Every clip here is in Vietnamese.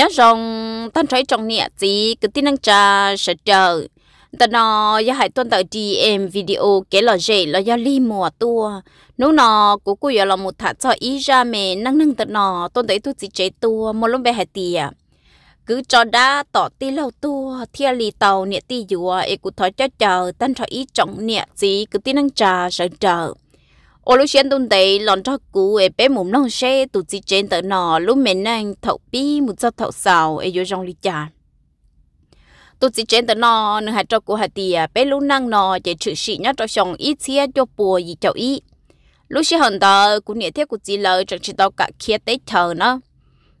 nhớ rằng tân thấy trong nịa gì cứ tin năng cha sẽ chờ ta nó ya hãy tuân tới dm video kể là gì là ya li mùa tua nú nó của cô giờ là một thả cho ý ra mẹ năng năng ta nó tuân tới tu chỉ chế tua một lúc bé hãy tiề à. cứ cho đã tỏ ti lâu tua thia lì tàu nịa ti dùa e cụ thói cho chờ tân thấy ý trọng nịa gì cứ tin năng cha sẽ chờ ô lúc xuyên tuần tây lon e e cho cú ấy bé mồm nong xe tụt chỉ trên tờ nọ lúc mình anh thậu bi một giọt thậu sào ấy vô trong ly trà tụt chỉ trên tờ nọ nửa hạt cho cú hạt tiề bé lúc năng nọ chỉ chữ sĩ nhất cho chồng ít xia cho bùa gì chậu ít lúc xí hòn tờ cú nhẹ thế chỉ lời chẳng chỉ tao cả kia tết chờ nó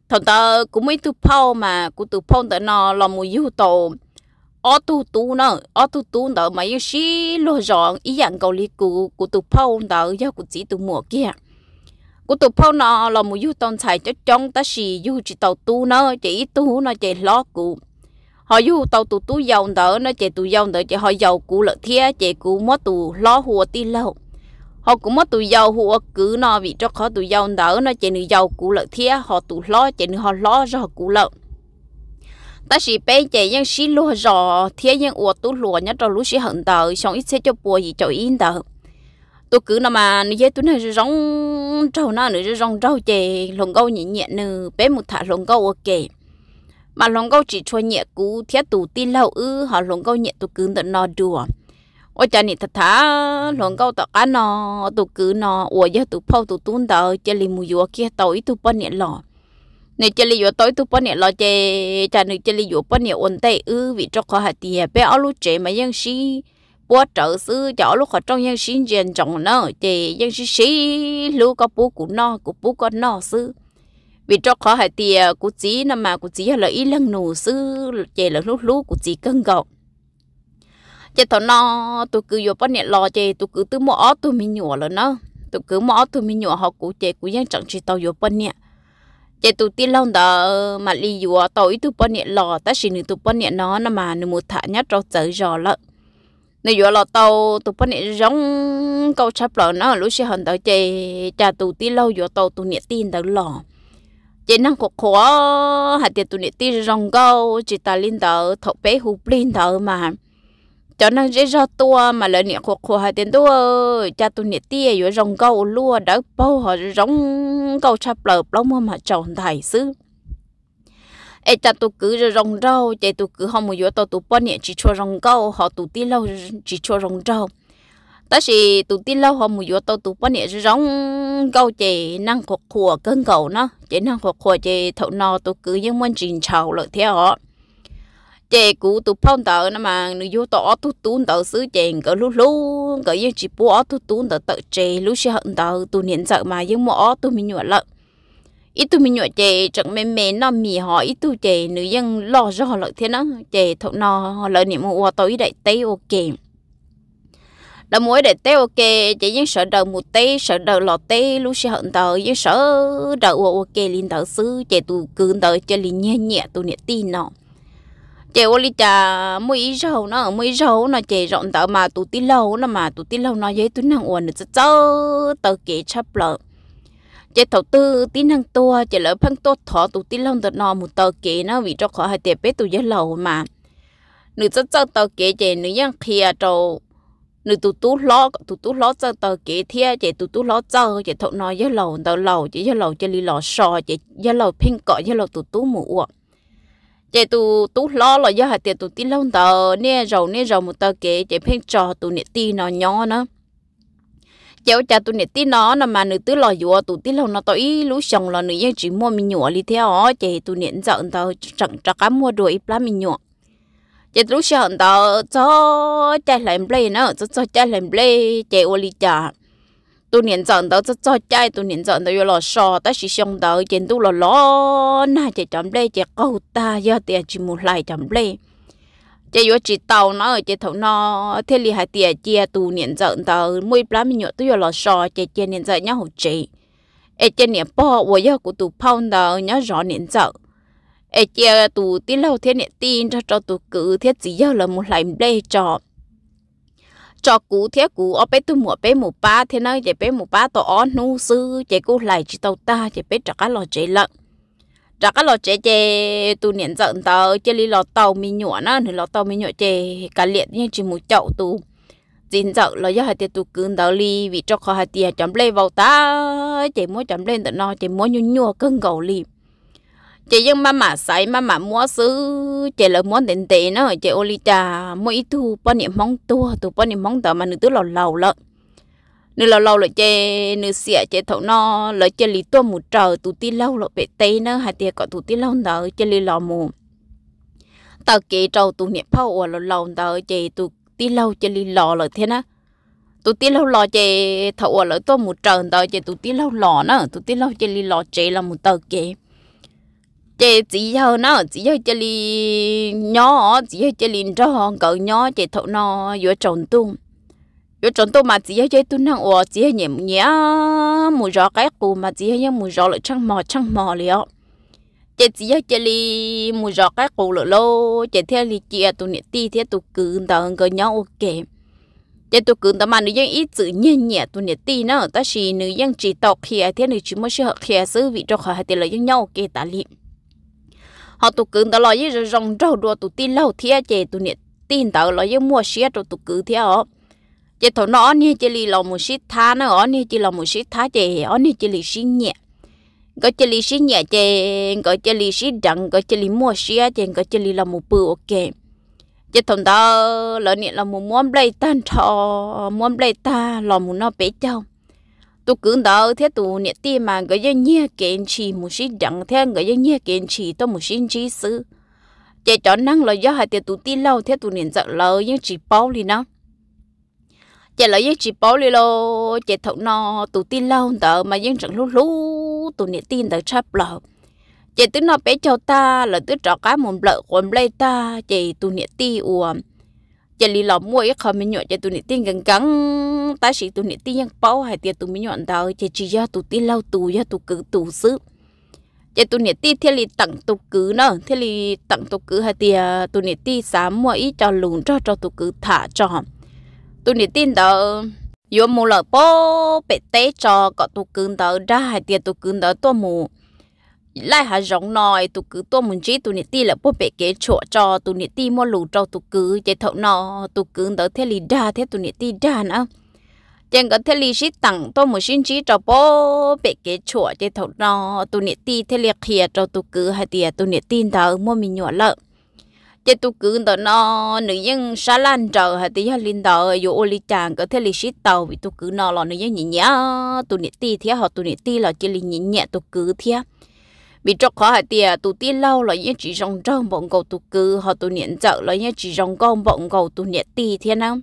thằng tờ cú mới tu phao mà cú tu phao tờ nọ là mùi yêu tàu ở tu tu nó ở tu tu đó mà yêu xí lo rõ ý dạng cầu li cụ cụ tu phao đó do cụ chỉ tu mùa kia cụ tu phao nó là một yêu tôn thầy cho trong ta xì yêu chỉ tàu tu nó chỉ tu nó chỉ lo cụ họ yêu tàu tu tu giàu đó nó chỉ tu giàu đó chỉ họ giàu cụ lợi thia chỉ cụ mất tu lo hùa ti lâu họ cũng mất tụi giàu hùa cứ nó vì cho khó tụi giàu đỡ nó chỉ nữ giàu cụ lợi thia họ tụi lo chỉ nữ họ lo cho họ cụ lợi ta chỉ bây giờ những xí lúa rõ thế những uột tú lúa nhá cho lúa xí hận tờ xong ít sẽ cho bùa gì cho yên tờ tôi cứ nằm mà như thế tôi nói rong trâu nó nữa rong trâu chè lồng câu nhẹ nhẹ nữa bé một thả lồng câu ok mà lồng câu chỉ cho nhẹ cú thiết tủ tin lâu ư họ lồng câu nhẹ tôi cứ tận nó đùa ôi cha nị thật thả lồng câu tao ăn nó tôi cứ nó ủa giờ tôi phao tôi tuôn tờ chơi lì mùi kia tối tôi bận nhẹ lọ nè chơi li tối tu bón nè lo chơi cha nè chơi li vô bón nè ổn tệ ư vì cho khó hạt tiền bé ở lúc chơi mà dân sĩ bố trợ sư cho lúc họ trong dân sĩ dân chồng nó chơi dân sĩ sĩ lúc có bố của nó của bố con nó sư vì cho khó hạt tiền cụ chỉ nằm mà cụ chỉ là ít lần nổ sư chơi là lúc lúc cụ chỉ cân gọt chơi thằng nó tôi cứ vô bón nè lo chơi tôi cứ tư mỏ tôi mình nhổ là nó tôi cứ mỏ tôi mình nhổ họ cụ chơi cụ dân chẳng chỉ tàu vô bón nè chạy tụ ti lâu đó ờ, mà li dùa tối tụ bón nhẹ lò ta xin nữ tụ bón nhẹ nó nó mà nữ một thả nhát rau tới giò lợn nữ dùa lò tàu tụ bón nhẹ giống câu chắp lò nó lúc xe hòn tàu chạy chạy tụ ti lâu dùa tàu tụ nhẹ tin tới lò chạy năng khó khó hạt tiền tụ nhẹ tin giống câu chỉ ta linh tới thọ bé hụp linh tới mà cho nên dễ cho tua mà lỡ niệm khổ khổ hai tiền tua cha tu niệm tia yếu rồng câu lúa đã bao họ rồng câu cha lợp lâu mua mà trồng thầy sư, ê cha tu cứ rồng rau chạy tu cứ họ một yếu tao tu bao niệm chỉ cho rồng câu họ tu tia lâu chỉ cho rồng rau ta chỉ tu tia lâu họ một yếu tao tu bao niệm rồng câu chạy năng khổ khổ cơn cầu nó chạy năng khổ khổ chạy thấu nò tu cứ những môn trình chào lợi theo họ chè cũ tụ phong tờ nó mà nó vô tỏ tụ tún tờ xứ chè cỡ lú lú cỡ yên chỉ bố tụ tún tờ tờ chè lú xe hận tờ tụ niệm sợ mà yên mỏ tụ mình nhụa lợn ít tụ mình nhụa chè chẳng mềm mềm nó mì họ ít tụ chè nữ dân lo cho họ lợi thế nó chè thọ nó họ lợi niệm mua tối đại tây ok đã mỗi đại tê ok chỉ những sợ đầu một tê sợ đầu lọ tê lúc sẽ hận tờ những sợ đầu ok liền tờ sư chạy tụ cứng tờ cho liền nhẹ nhẹ tụ niệm tin nó chị ô li cha mũi râu nó mũi râu nó chị rộn tờ mà tụ tí lâu nó mà tụ tí lâu nó dễ tụ năng uẩn được chớ tờ kể chấp lợ chị thầu tư tí năng tua chị lỡ phân tốt thọ tụ tí lâu tờ nó một tờ kỹ nó vì cho khỏi hai tiệp bé tụ dễ lâu mà nữ chớ chớ tờ kỹ chị nữ yang kia trâu nữ tụ tú lo tụ tú lo chớ tờ kể thia chị tụ tú lo chớ chị thầu nói dễ lâu tờ lâu chị dễ lâu chị li lò sò chị dễ lâu pin cọ dễ lâu tụ tú mù uổng chị tụ tú lo là do hạt tiền tụ tí lâu tờ nè rầu nè rầu một tờ kế chị phên trò tụ nè tí nó nhỏ nữa cháu cha tụi nè tí nó là mà nữ tứ lò dùa tụi tí lâu nó tới lũ chồng là nữ dân chỉ mua mình nhựa đi theo ó chị tụi nè giận tao chẳng chắc cá mua ít lắm mình nhựa chị lũ chồng tao cho cha làm play nó cho cho cha làm play chị ô ly chả tôi niệm chọn đó cho cho trai tôi niệm chọn đó là sợ, ta chỉ xong đó trên tôi là lo na chỉ chấm đây chỉ câu ta do tiền chỉ một lại chấm đây chỉ yếu chỉ tàu nó ở chỉ thầu nó thế li hai tiền chia tu niệm chọn đó mỗi lá nhiêu nhớ là sò chỉ chỉ niệm chọn nhau chỉ ai chỉ niệm bỏ và do của tu phong đó nhớ rõ niệm chọn ai chỉ tu tí lâu thế niệm tin cho cho tu cử thế chỉ do là một lại đây chọn cho cú thế cú ở bé tôi mua bé một ba thế nó về bé một ba tôi ăn nu sư về cô lại chỉ tàu ta về bé trả cá lò chế lợn trả cá lò chế chế tôi niệm giận tàu chế lý lò tàu mi nhọ nó thì lò tàu mi nhọ chế cả liệt như chỉ một chậu tu dính giận là do hai tiệt tôi cứng tàu ly vì cho khó hai tiệt chấm lên vào ta chế mỗi chấm lên tận nó chế mỗi nhua nhua cưng gầu liệp chị vẫn mà mà sai mà mà mua xứ chị là mua tiền tệ nó chị ô li trà mua ít thu bao nhiêu mong tua tu bao nhiêu mong tờ mà nữ tức lầu lâu lợn nữ lầu lâu là chị nữ xịa chị thấu nó là chị lì tua một trờ tu ti lâu là bể tây nó hai tiệc có tu ti lâu nữa chị lì lò mù tờ kế trâu tu niệm phao ủa là lâu nữa chị tu ti lâu chị lì lò là thế nó tụi tí lâu lò chị thấu ủa lỡ tôi một trờ tờ chị tụi tí lâu lò nữa tụi tí lâu chị lì lò chị là một tờ kì chị chỉ cho nó chỉ cho chị li nhỏ chỉ cho chị li cho hòn cỡ nhỏ chị thọ nó vừa chọn tung vừa chọn tung mà chỉ cho chơi tung năng ủa chỉ cho nhẹ nhẹ mùi gió cái cù mà chỉ cho mùi gió lại trăng mò trăng mò liệu chị chỉ cho chị li mùi gió cái cù lợ lô chị theo li chị tu nhẹ ti theo tu cứng tao cỡ nhỏ ok chị tu cứng tao mà nữ dân ít chữ nhẹ nhẹ tu nhẹ ti nó ta chỉ nữ dân chỉ tọc kia theo nữ chỉ mới sẽ học kia sư vị cho khỏi hai tiền lợi dân nhau ok ta liệm họ tụ cứng tao lo với rồi rong trâu đùa tụ tin lâu thế chị tụ nhiệt tin tao lo với mua xe rồi tụ cứ thế họ chị thổ nó nè chị li lòng mua xít thá nó ó nè chị lòng mua xít thá chị ó nè chị li xí nhẹ có chị li xí nhẹ chị có chị li xí đặng có chị li mua xe chị có chị li lòng mua bự ok chị thổ tao lo nè lòng mua muốn lấy tan thọ muốn lấy ta lòng mua nó bé châu tu cứ đó thế tu niệm ti mà người dân nhia kiện chỉ một sĩ đặng thế người dân nhia kiện chỉ tôi một sĩ chỉ sư chạy chó năng là do hai tiền tu ti lâu thế tu niệm giận lâu nhưng chỉ bao thì nó chạy lại nhưng chỉ bao thì lo chạy thấu nó tu ti lâu tờ mà nhưng chẳng lú lú tu niệm tin tờ chắp lỡ chạy tới nó bé cho ta là tới trọ cái một lợ quần lây ta chạy tu niệm ti uổng giờ lì lọ mua ít không mình nhọ giờ tụi nít tiền gần gắn ta chỉ tụi nít tiền nhân bao hay tiền tụi mình nhọ đâu giờ chỉ do tụi tiền lâu tụi do tụi cứ tụi xứ giờ tụi nít tiền thế lì tặng tụi cứ nữa thế lì tặng tụi cứ hay tiền tụi nít tiền sắm mua ít cho lùn cho cho tụi cứ thả cho tụi nít tiền đó yo mua lợ bao bể té cho có tụi cứ đó ra hay tiền tụi cứ đó tôi mua lại hà giống nòi tụ cứ tua muốn chí tụ nị ti là bố bể kế chỗ cho tụ nị ti mua lù cho tụ cứ chạy thậu nọ tụ cứ đỡ thế lì đa thế tụ nị ti đa nữa chẳng có thế lì xí tặng tôi muốn xin chí cho bố bể kế chỗ chạy thậu nọ tụ nị ti thế lì khía cho tụ cứ hay tiệt tụ nị tin đó mua mình nhỏ lợ chạy tụ cứ đỡ nọ nữ nhân xá lan trở hay tiệt hay linh đỡ vô ô li chàng có thế lì xí tàu vì tụ cứ nọ là nữ nhân nhỉ nhá tụ nị ti thế họ tụ nị ti là chỉ lì nhỉ nhẹ tụ cứ thế bị cho khó hại tiền tụ tiền lâu là những chỉ rong trong bọn cầu tụ cư họ tụ niệm trợ là những chỉ rong con bọn cầu tụ niệm tì thế nào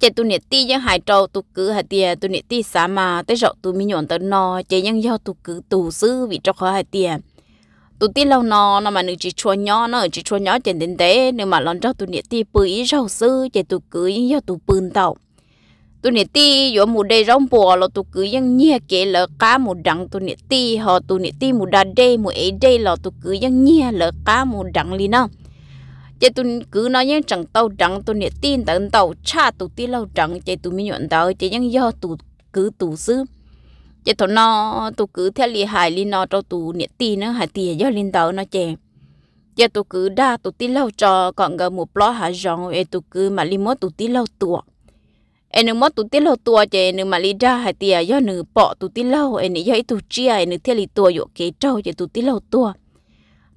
chạy tụ niệm tì những hải trâu tụ cư hại tiền tụ niệm tì xả mà tới rộng tụ mi nhọn tới nò chạy những do tụ cư tụ sư bị cho khó hại tiền tụ tiền lâu nò nó mà nữ chỉ chua nhỏ nó chỉ chua nhỏ trên đến thế nếu mà lần cho tụ niệm tì bự ý rau sư chạy tụ cư những do tụ bươn tàu tụi e nè ti yo mù đây rong bò lo tụi cứ yang nhia kể lỡ cá mù đắng tụi nè ti họ tụi nè ti mù đa đây mù ấy đây lo tụi cứ yang nhia lỡ cá mù đắng li nó chạy tụi cứ nói yang chẳng tàu đắng tụi nè ti, tận tàu cha tụi ti lâu đắng, chạy tụi mi nhọn tàu chạy yang do tụi cứ tụi xứ chạy tụi nó tụi cứ theo li hài li nó cho tụi nè ti nó hài tiền do linh tàu nó chạy giờ tụi cứ đa tụi ti lâu cho còn gần một lo hả rong ấy tụi cứ mà li mốt tụi ti lâu tuột em nương tụt tiết lâu tua chị nương mà lý ra hai tia do bỏ tụt tiết lâu em nương tụt chia em thiết lý tua dụ kế trâu tụt tiết lâu tua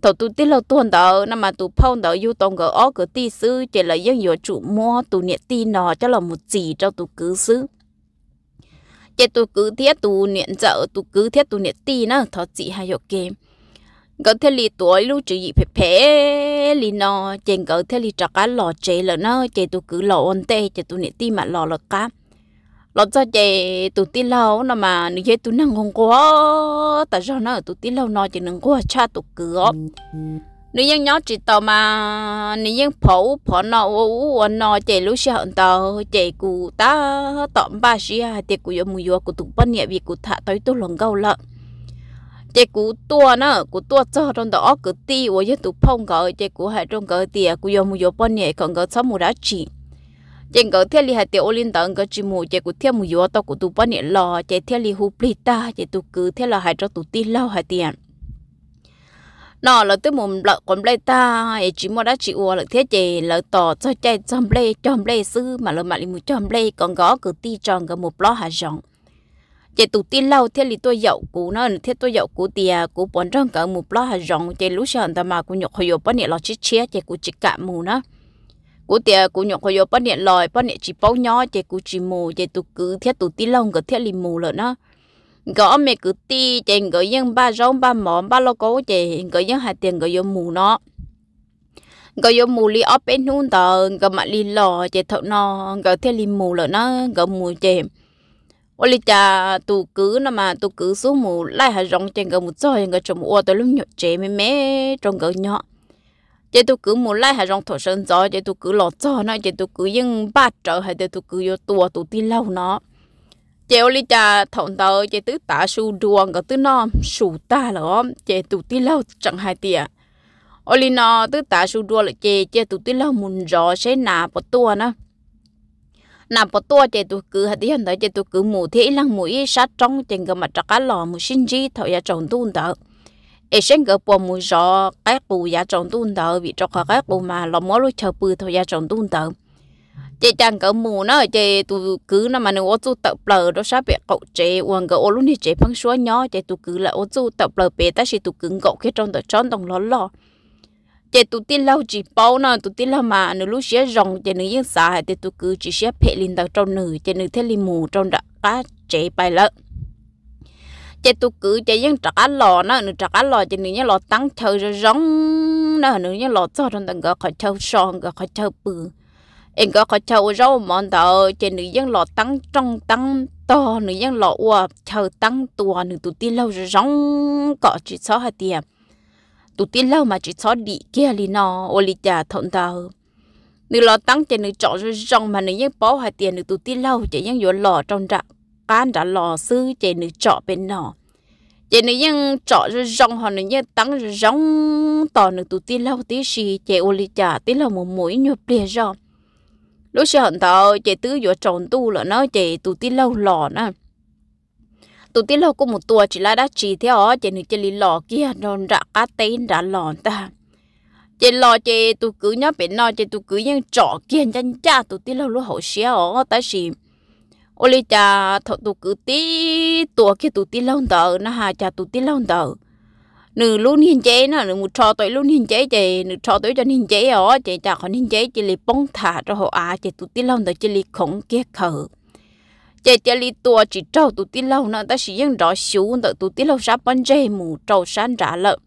thầu tụt tiết lâu tua đó mà tụt phong đó yêu tông gỡ ó cửa ti sư chị là dân dụ chủ mua tụt nhiệt ti nó cho là một gì cho tụt cứ sư chị tụt cứ thiết tụt niệm dở tụt cứ thiết tụt nhiệt ti nó thọ chị hai dụ gọi thế li tuổi lưu chữ gì phê phê li nó chèn gọi thế li trọc cá lò chè là nó chè tụ cứ lò ôn tê chè tụ nị ti mà lò lợ cá lò cho chè tụ ti lâu nó mà nữ dễ tụ năng không quá tại sao nó tụ ti lâu nó chè năng quá cha tụ cứ nữ dân nhớ chỉ tàu mà nữ dân phẫu phỏ nọ u nọ chè lưu xe hận tàu chè cụ ta tạm ba xe tiệt cụ yo mùi yo cụ tụ bận nhẹ việc cụ thả tới tụ lòng gâu lợn chị cú tua nó cú tua cho trong đó cứ ti và giờ tụ phong gọi chị cú hai trong gọi tiề cú dùng một giờ bao còn gọi sáu mùa đã chỉ chị gọi theo li hai tiểu tận gọi chỉ mùa chị cú theo một giờ tao cú tụ bao lo chị theo li hụp li ta chị tụ cứ theo là hai trong tụ ti lo hai tiền là tới mồm lợn còn lê ta chỉ mua đã chỉ ua lợn thế chè là tỏ cho chạy chom lê chom lê sư mà là mà đi mua chom lê còn gõ cứ ti tròn cái một ló hạt giống chị tụt tin lâu thế thì tôi dậu cú nó thế tôi dậu cú tìa cú bón rong cả một lo hạt rong chị lúc sơn ta mà cú nhọc hồi bón nhẹ lo chít chia chị cú chỉ cả mù nó cú tìa cú nhọc hồi bón nhẹ lòi bón nhẹ chỉ bao nhó chị cú chỉ mù chị tụt cứ thế tụt tin lâu cả thế thì mù rồi nó gõ mẹ cứ ti chị gõ yên ba rong ba mỏ ba lo cố chị gõ yên hạt tiền gõ yên mù nó gõ yên mù li ở bên nút tờ gõ mặt li lò chị thợ nó gõ thế li mù rồi nó gõ mù chị 我哩家都 cứ nó mà tôi cứ số mù lại hà rong trên cái một số hình cái chồng ô tôi lúc nhỏ chế mẹ mẹ trong cái nhỏ chế tôi cứ mù lại hà rong thổ sơn gió chế tôi cứ lọt gió nó chế tôi cứ nhưng ba trở hay chế tôi cứ vô tua tôi tin lâu nó chế ô cha thọn tờ chế tứ tả su đuông cái tứ nó sù ta lỡ chế tôi tin lâu chẳng hai tiền ô nó tứ tả su đuông là chế chế tôi tin lâu muốn rõ sẽ nà bỏ tua nó nằm bỏ tua chạy tụ cứ hạt tiền đó chạy tụ cứ mù thế lăng mù ý sát trong trên cái mặt trắc lò mù sinh chi thọ ya trồng tuôn đó ấy sinh cái bộ mù gió cái cụ ya trồng tuôn đó vì cho cái cụ mà lò mò lúc chờ bự thọ ya trồng tuôn đó chị chàng cỡ mù nó chị tụ cứ nó mà nó ô tu tập lờ đó sao bị cậu chế, uang cỡ ô lúc này chế phăng xuống nhỏ chị tụ cứ là ô tu tập lờ bé ta chỉ tụ cứ cậu cái trong đó tròn đồng ló lò, lò chị tụt tin lâu chỉ bao nè tụt tin lâu mà nữ lúc xé rồng chị nữ yên xả hay thì tụi cứ chỉ xé phe linh đầu trong nữ chị nữ thế linh mù trong đã cá chạy bay lợ chị tụt cứ chị yên trả lò nè nữ trả lò chị nữ yên lò tăng chờ rồi rong nè nữ yên lò cho trong tầng gọi khỏi chờ sòn gọi khỏi chờ bự em gọi khỏi chờ rau mòn tờ chị nữ yên lò tăng trong tăng to nữ yên lò ua chờ tăng tua nữ tụt tin lâu rồi rong cọ chỉ sáu hai tiền tụ tiên lâu mà chỉ cho đi kia li nó ô li chả thọn tao nữ lo tăng tiền nữ chọn cho rong mà nữ nhớ bỏ hai tiền nữ tụ tiên lâu chỉ nhớ vừa lò trong rạ cán đã lò sư chỉ nữ chọn bên nọ chỉ nữ nhớ chọn cho rong họ nữ nhớ tăng cho rong tỏ nữ tụ tiên lâu tí gì, chỉ ô li chả tí lâu một mũi nhộp bia rong lúc sau hận tao chỉ tứ vừa chọn tu là nó chỉ tụ tiên lâu lò nữa tụi tí lâu có một tuổi chỉ là đã chỉ theo chỉ nữ chỉ lì lò kia non rạ cá tên rạ lòn ta chỉ lò chỉ tụi cứ nhớ bên nó chỉ tụi cứ những trọ kia nhân cha tụi tí lâu lúa hậu xé ó ta chỉ ô lì cha thọ tụi cứ tí tuổi kia tụi tí lâu đỡ nó hà cha tụi tí lâu đỡ nữ luôn hiền chế nữa nữ một trò tuổi luôn hiền chế chị nữ trò tuổi cho hiền chế ó chị cha còn hiền chế chị lì bông thả cho họ à chị tụi tí lâu đỡ chị lì khổng kia khờ chị chị li tua chỉ trâu tụt tít lâu nữa ta chỉ yên rõ xíu nữa tụt tít lâu sắp bắn dây mù trâu sáng trả lợ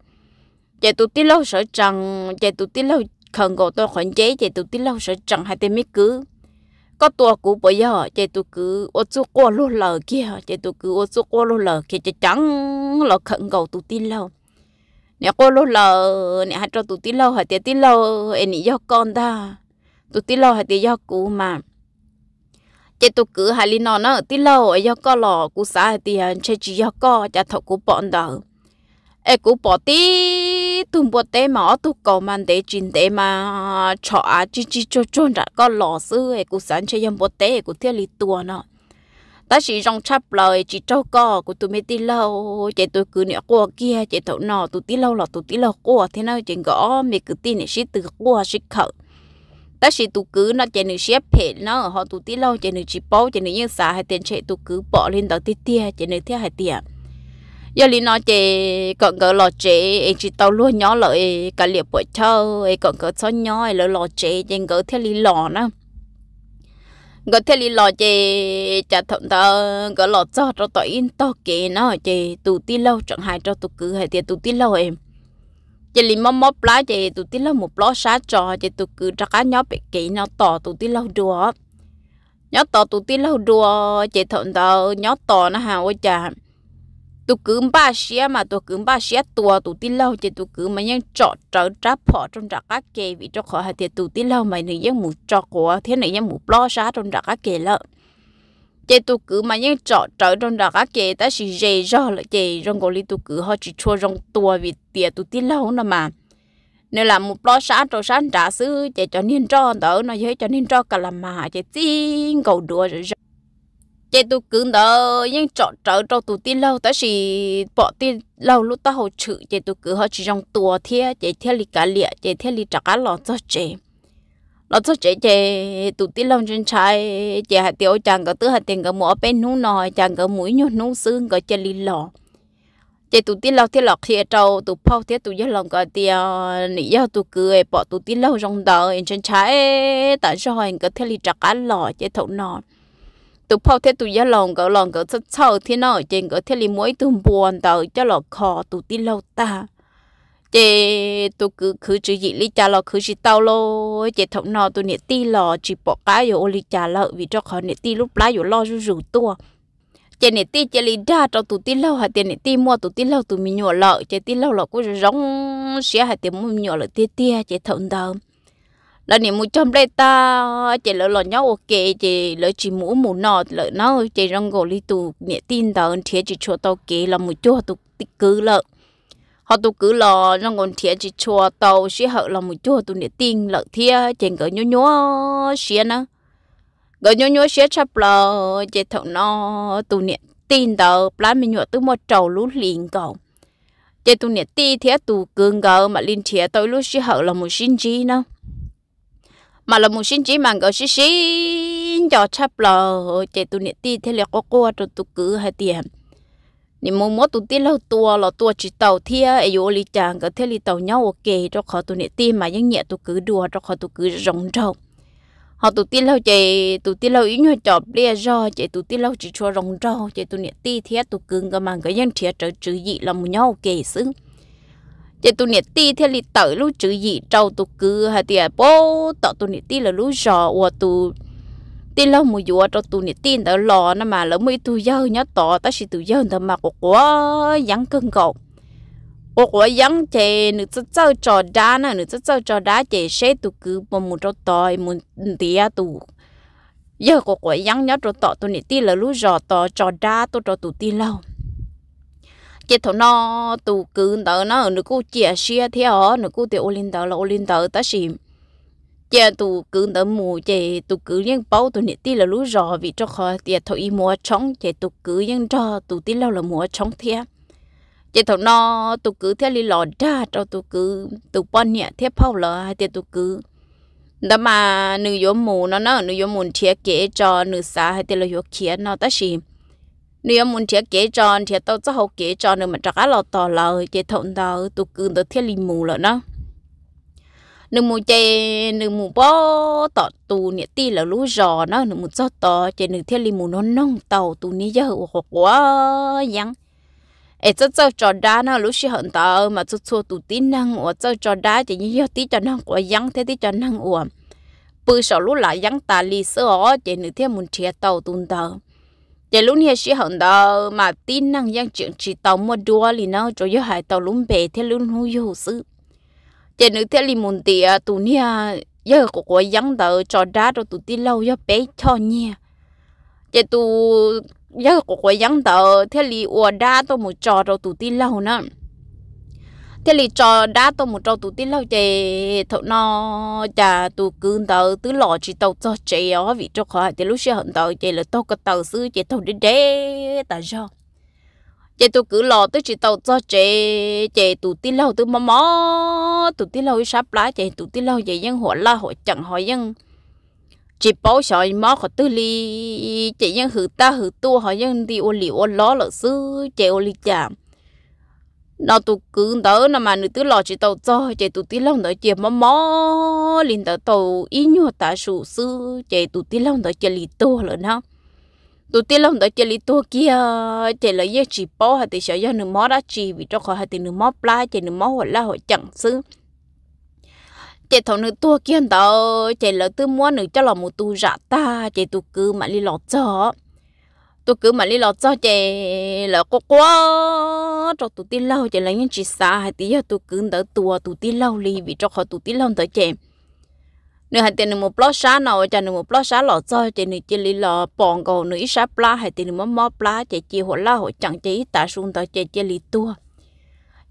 chị tụt tít lâu sợ chẳng chị tụt tít lâu khẩn cầu tôi khẩn chế chị tụt tít lâu sợ chẳng hai tên mít cứ có tua cũ bây giờ chị tụt cứ ô chú qua lô lờ kia chị tụt cứ ô chú qua lô lờ kia chị chẳng lọ khẩn cầu tụt tí lâu nè cô lô lờ nè hai trâu tụt tít lâu hai tên tí lâu anh nị do con ta tụt tít lâu hai tên do cũ mà chế tụ cứ hà li nó nó tí lâu ở có lò cú xã thì chơi chỉ do có thọ cú bọn đó ấy cú bỏ tí tụm bỏ té mà tụ cầu mang té chín té mà cho à chỉ chỉ cho chôn ra có lò sư ấy cú xã chơi yếm bỏ té cú thiết li tua nó ta chỉ rong chắp lời chỉ cho có của tụi mày tí lâu chạy tôi cứ nửa qua kia chạy thấu nọ tụi tí lâu là tụi tí lâu qua thế nào chạy gõ mày cứ tin này xí từ qua xí khẩu ta chỉ tụ cứ nó chạy nữ xếp hệ nó họ tụ tí lâu chạy nữ chỉ bao chạy nữ như xã hay tiền chạy tụ cứ bỏ lên đó tí tia chạy nữ thế hay tiền giờ lý nó chạy còn cái lò chế chỉ tao luôn nhỏ lợi cả liệp bội thâu còn có số nhỏ là lò chế chỉ có thế lý lò nữa có thế lý lò chế chả thằng ta có lò cho cho tụi in to kì nó chế tụ tí lâu chẳng hay cho tụ cứ hay tiền tụ tí lâu em chị lì mò mò lá chị tụi tí lâu một lo sá cho chị tụi cứ ra cá nhỏ bị kỹ nó tỏ tụi tí lâu đùa nhỏ tỏ tụi tí lâu đùa chị thọn tờ nhỏ tỏ nó hà ôi chà tụi cứ ba xía mà tụi cứ ba xía tua tụi tí lâu chị tụi cứ mà nhân trọ trở trá phỏ trong ra cá kề vì cho khỏi hà thì tụi tí lâu mày nữ nhân mù trọ của thế này nhân mù lo sá trong ra cá kề lợn chế tu cứ mà những trọ trọ trong đó các chế ta chỉ dễ do là chế trong cổ li tu cứ họ chỉ cho trong tua vì tiền tu tin lâu nữa mà nếu là một lo sáng trâu sáng trả xứ chế cho nên cho đỡ nó dễ cho nên cho cả làm mà chế tin cầu đùa rồi chế tu cứ đỡ những trọ trọ trong tu tin lâu ta chỉ bỏ tin lâu lúc ta hậu chữ chế tu cứ họ chỉ trong tua thiệt chế thiệt li cả liệt chế thiệt li trả cả lo cho chế nó cho chị chị tụt tít lòng chân trái chị hạt tiêu chẳng có tứ hạt tiền có mua bên nú nồi chẳng có mũi nhốt nú xương có chân lì lò chị tụt tít lâu thì lọt thì trâu tụt phao thiết tụt giấc lòng có tiêu nỉ giao tụt cười bỏ tụt tít lâu trong đời chân trái tại sao anh có thiết lì trặc ăn lò chị thấu nọ tụt phao thiết tụt giấc lòng có lòng có sâu thiết nó trên có thiết lì mũi tụm buồn tàu cho lọt khó tụt tít lâu ta chị tôi cứ cứ chỉ gì lý cha lo cứ chỉ tao lo chị thằng nào tôi nè ti lo chỉ bỏ cái rồi lý cha lo vì cho khỏi nè ti lúc lá rồi lo rủ rủ tua chị nè ti chị lý đa cho tụi ti lâu hả tiền nè ti mua tụi ti lâu tụi mi nhọ lợ chị ti lâu lợ cũng rong xía hả tiền mua nhọ lợ tia tia chị thằng đầu là nè mua chăm lấy ta chị lỡ lọ nhau ok chị lỡ chỉ mua mù nọ lỡ nó chị rong gò lý tụ nè tin đầu thì chị cho tao kể là mua cho tụi cứ lợ họ tụ cứ lò nó còn thiệt chỉ chùa tàu xí hậu là một chùa tụ để tin lợ thiệt chèn cỡ nhố nhố xí nữa cỡ nhố nhố xí chắp lò chè thằng nó tụ niệm tin tàu plán mình nhọ từ một trầu lú liền cầu chè tụ niệm tin thiệt tụ cường cỡ mà liền thiệt tôi lú xí hậu là một xin chi nó mà là một xin chỉ mà gọi xí xí cho chắp lò chè tụ niệm tin thế là có qua tụ cứ hai tiền 你摸摸都跌了多了多 chỉ tàu thia ai e vô lý chàng có thể lý tàu nhau ok cho họ tụi nè tim mà những nhẹ tụi cứ đùa cho họ tụi cứ rong rong họ tụi tiên lâu chạy tụt tít lâu ý nhau chọp lia do chạy tụt tít lâu chỉ cho rồng rong chạy tụi nè ti thiết tụi cứng cái màng cái dân thiết trở chữ gì là một nhau ok xứ chạy tụi nè ti thiết lịch tàu lúc chữ gì trâu tụi cứ hà tiệt bố tọt tụi nè ti là lúc giò hoặc tụi tin lâu mùi dùa cho tu nít tin tao lò nó mà lỡ mấy tu dơ nhớ tỏ ta chỉ tu dơ thằng mà của quá dắn cưng cậu của quá dắn chè nữ chất chất trò đá nè nữ chất chất trò đá chè xe tu cứ mà muốn cho tòi muốn tía tu giờ của quá dắn nhớ cho tỏ tu nít tin là lú rò tỏ trò đá tu trò tu tin lâu chết thằng nó tu cứ tao nó nữ cô chia xe theo nữ cô tiểu linh tao là linh tao ta xìm giờ tụ cứ nấm mù chè tụ cứ những bao tụ nít tí là lú rò vì cho khó tiệt thôi mùa trống chè tụ cứ những rò tụ tí lâu là mùa trống thế chị thầu no tụ cứ thế lý lò ra cho tụ cứ tụ bọn nhẹ thế phao lò hay tiệt tụ cứ đó mà nữ yếu mù nó nó nữ yếu mù chia kế cho nữ xa hay tiệt là yếu kia nó ta xì nữ yếu mù chia kế cho thì tao cho hậu kế cho nữa mà chắc là to lò chị thầu đó tụ cứ tụ thế lý mù lò nó nếu mua chơi nếu mua bó tọt tu nè ti là lú giò nó nếu mua cho tọ chơi nếu thiết li mua nó nông tàu tu nè giờ hoặc quá yang ấy cho cho trò đá nó lú xí hận tàu mà cho cho tù tí năng của cho trò đá chơi như giờ tí cho năng của yang thế tí cho năng của bự sọ lú là yang ta li sơ chơi nếu thiết muốn chia tàu tu tờ giờ lú nè sĩ hận tàu mà tin năng giang chuyện chỉ tàu mua đua thì nó cho gió hải tàu lúng bể thế lún hú yêu sự chỉ nữ thế li muốn thì tụ nia giờ có cô giăng tờ cho đá rồi tụ tí lâu giờ bé cho nhia chỉ tụ giờ có cô giăng tờ thế li ua đá tôi một trò rồi tụ tí lâu nữa thế li trò đá tôi một trò tụ tí lâu chị thợ nó chả tụ cứ tờ tứ lọ chỉ tàu cho chị ở vị cho khỏi thì lúc xưa hận tờ chị là tàu có tờ sư chị tàu đi đế tại sao chị tôi cứ lo tôi chị tàu cho chị chị tụ tí lâu tôi mò mò tụ tí lâu sắp lá chị tụ tí lâu vậy nhưng hỏi la hỏi chẳng hỏi nhưng chị bảo sợ mò khó tư li chị nhưng hử ta hử tu hỏi nhưng đi ô li ô ló lợ sư chị ô li chạm nó tụ cứ đỡ nó mà nữ tư lo chị tàu cho chị tụ tí lâu nữa chị mò mò liền tàu tàu ý nhu ta sụ sư chị tụ tí lâu nữa chị li tu lợn không tụ tiên lòng đó chơi lý tua kia chơi lấy giờ chỉ bỏ hay thì sợ do nửa mót đã chỉ vì cho khỏi hay thì nửa mót lá chơi nửa mót hoặc là hoặc chẳng xứ chơi thằng nửa tua kia đó chơi lấy tư mua nửa cho là một tu giả ta chơi tu cứ mà đi lọt cho tu cứ mà đi lọt cho chơi là có quá cho tụ tiên lâu chơi lấy những chỉ xa hay thì giờ tu cứ đỡ tua tụ tiên lâu đi vì cho khỏi tụ tiên lâu đó chơi nửa hai tiền một plot xá nào cho nửa một plot xá lọ cho chỉ nửa chỉ lì lọ bòn cầu nửa ít xá pla hai tiền nửa mò pla chỉ chỉ hộ la hộ chẳng chỉ ta xuống tới chỉ chỉ lì tua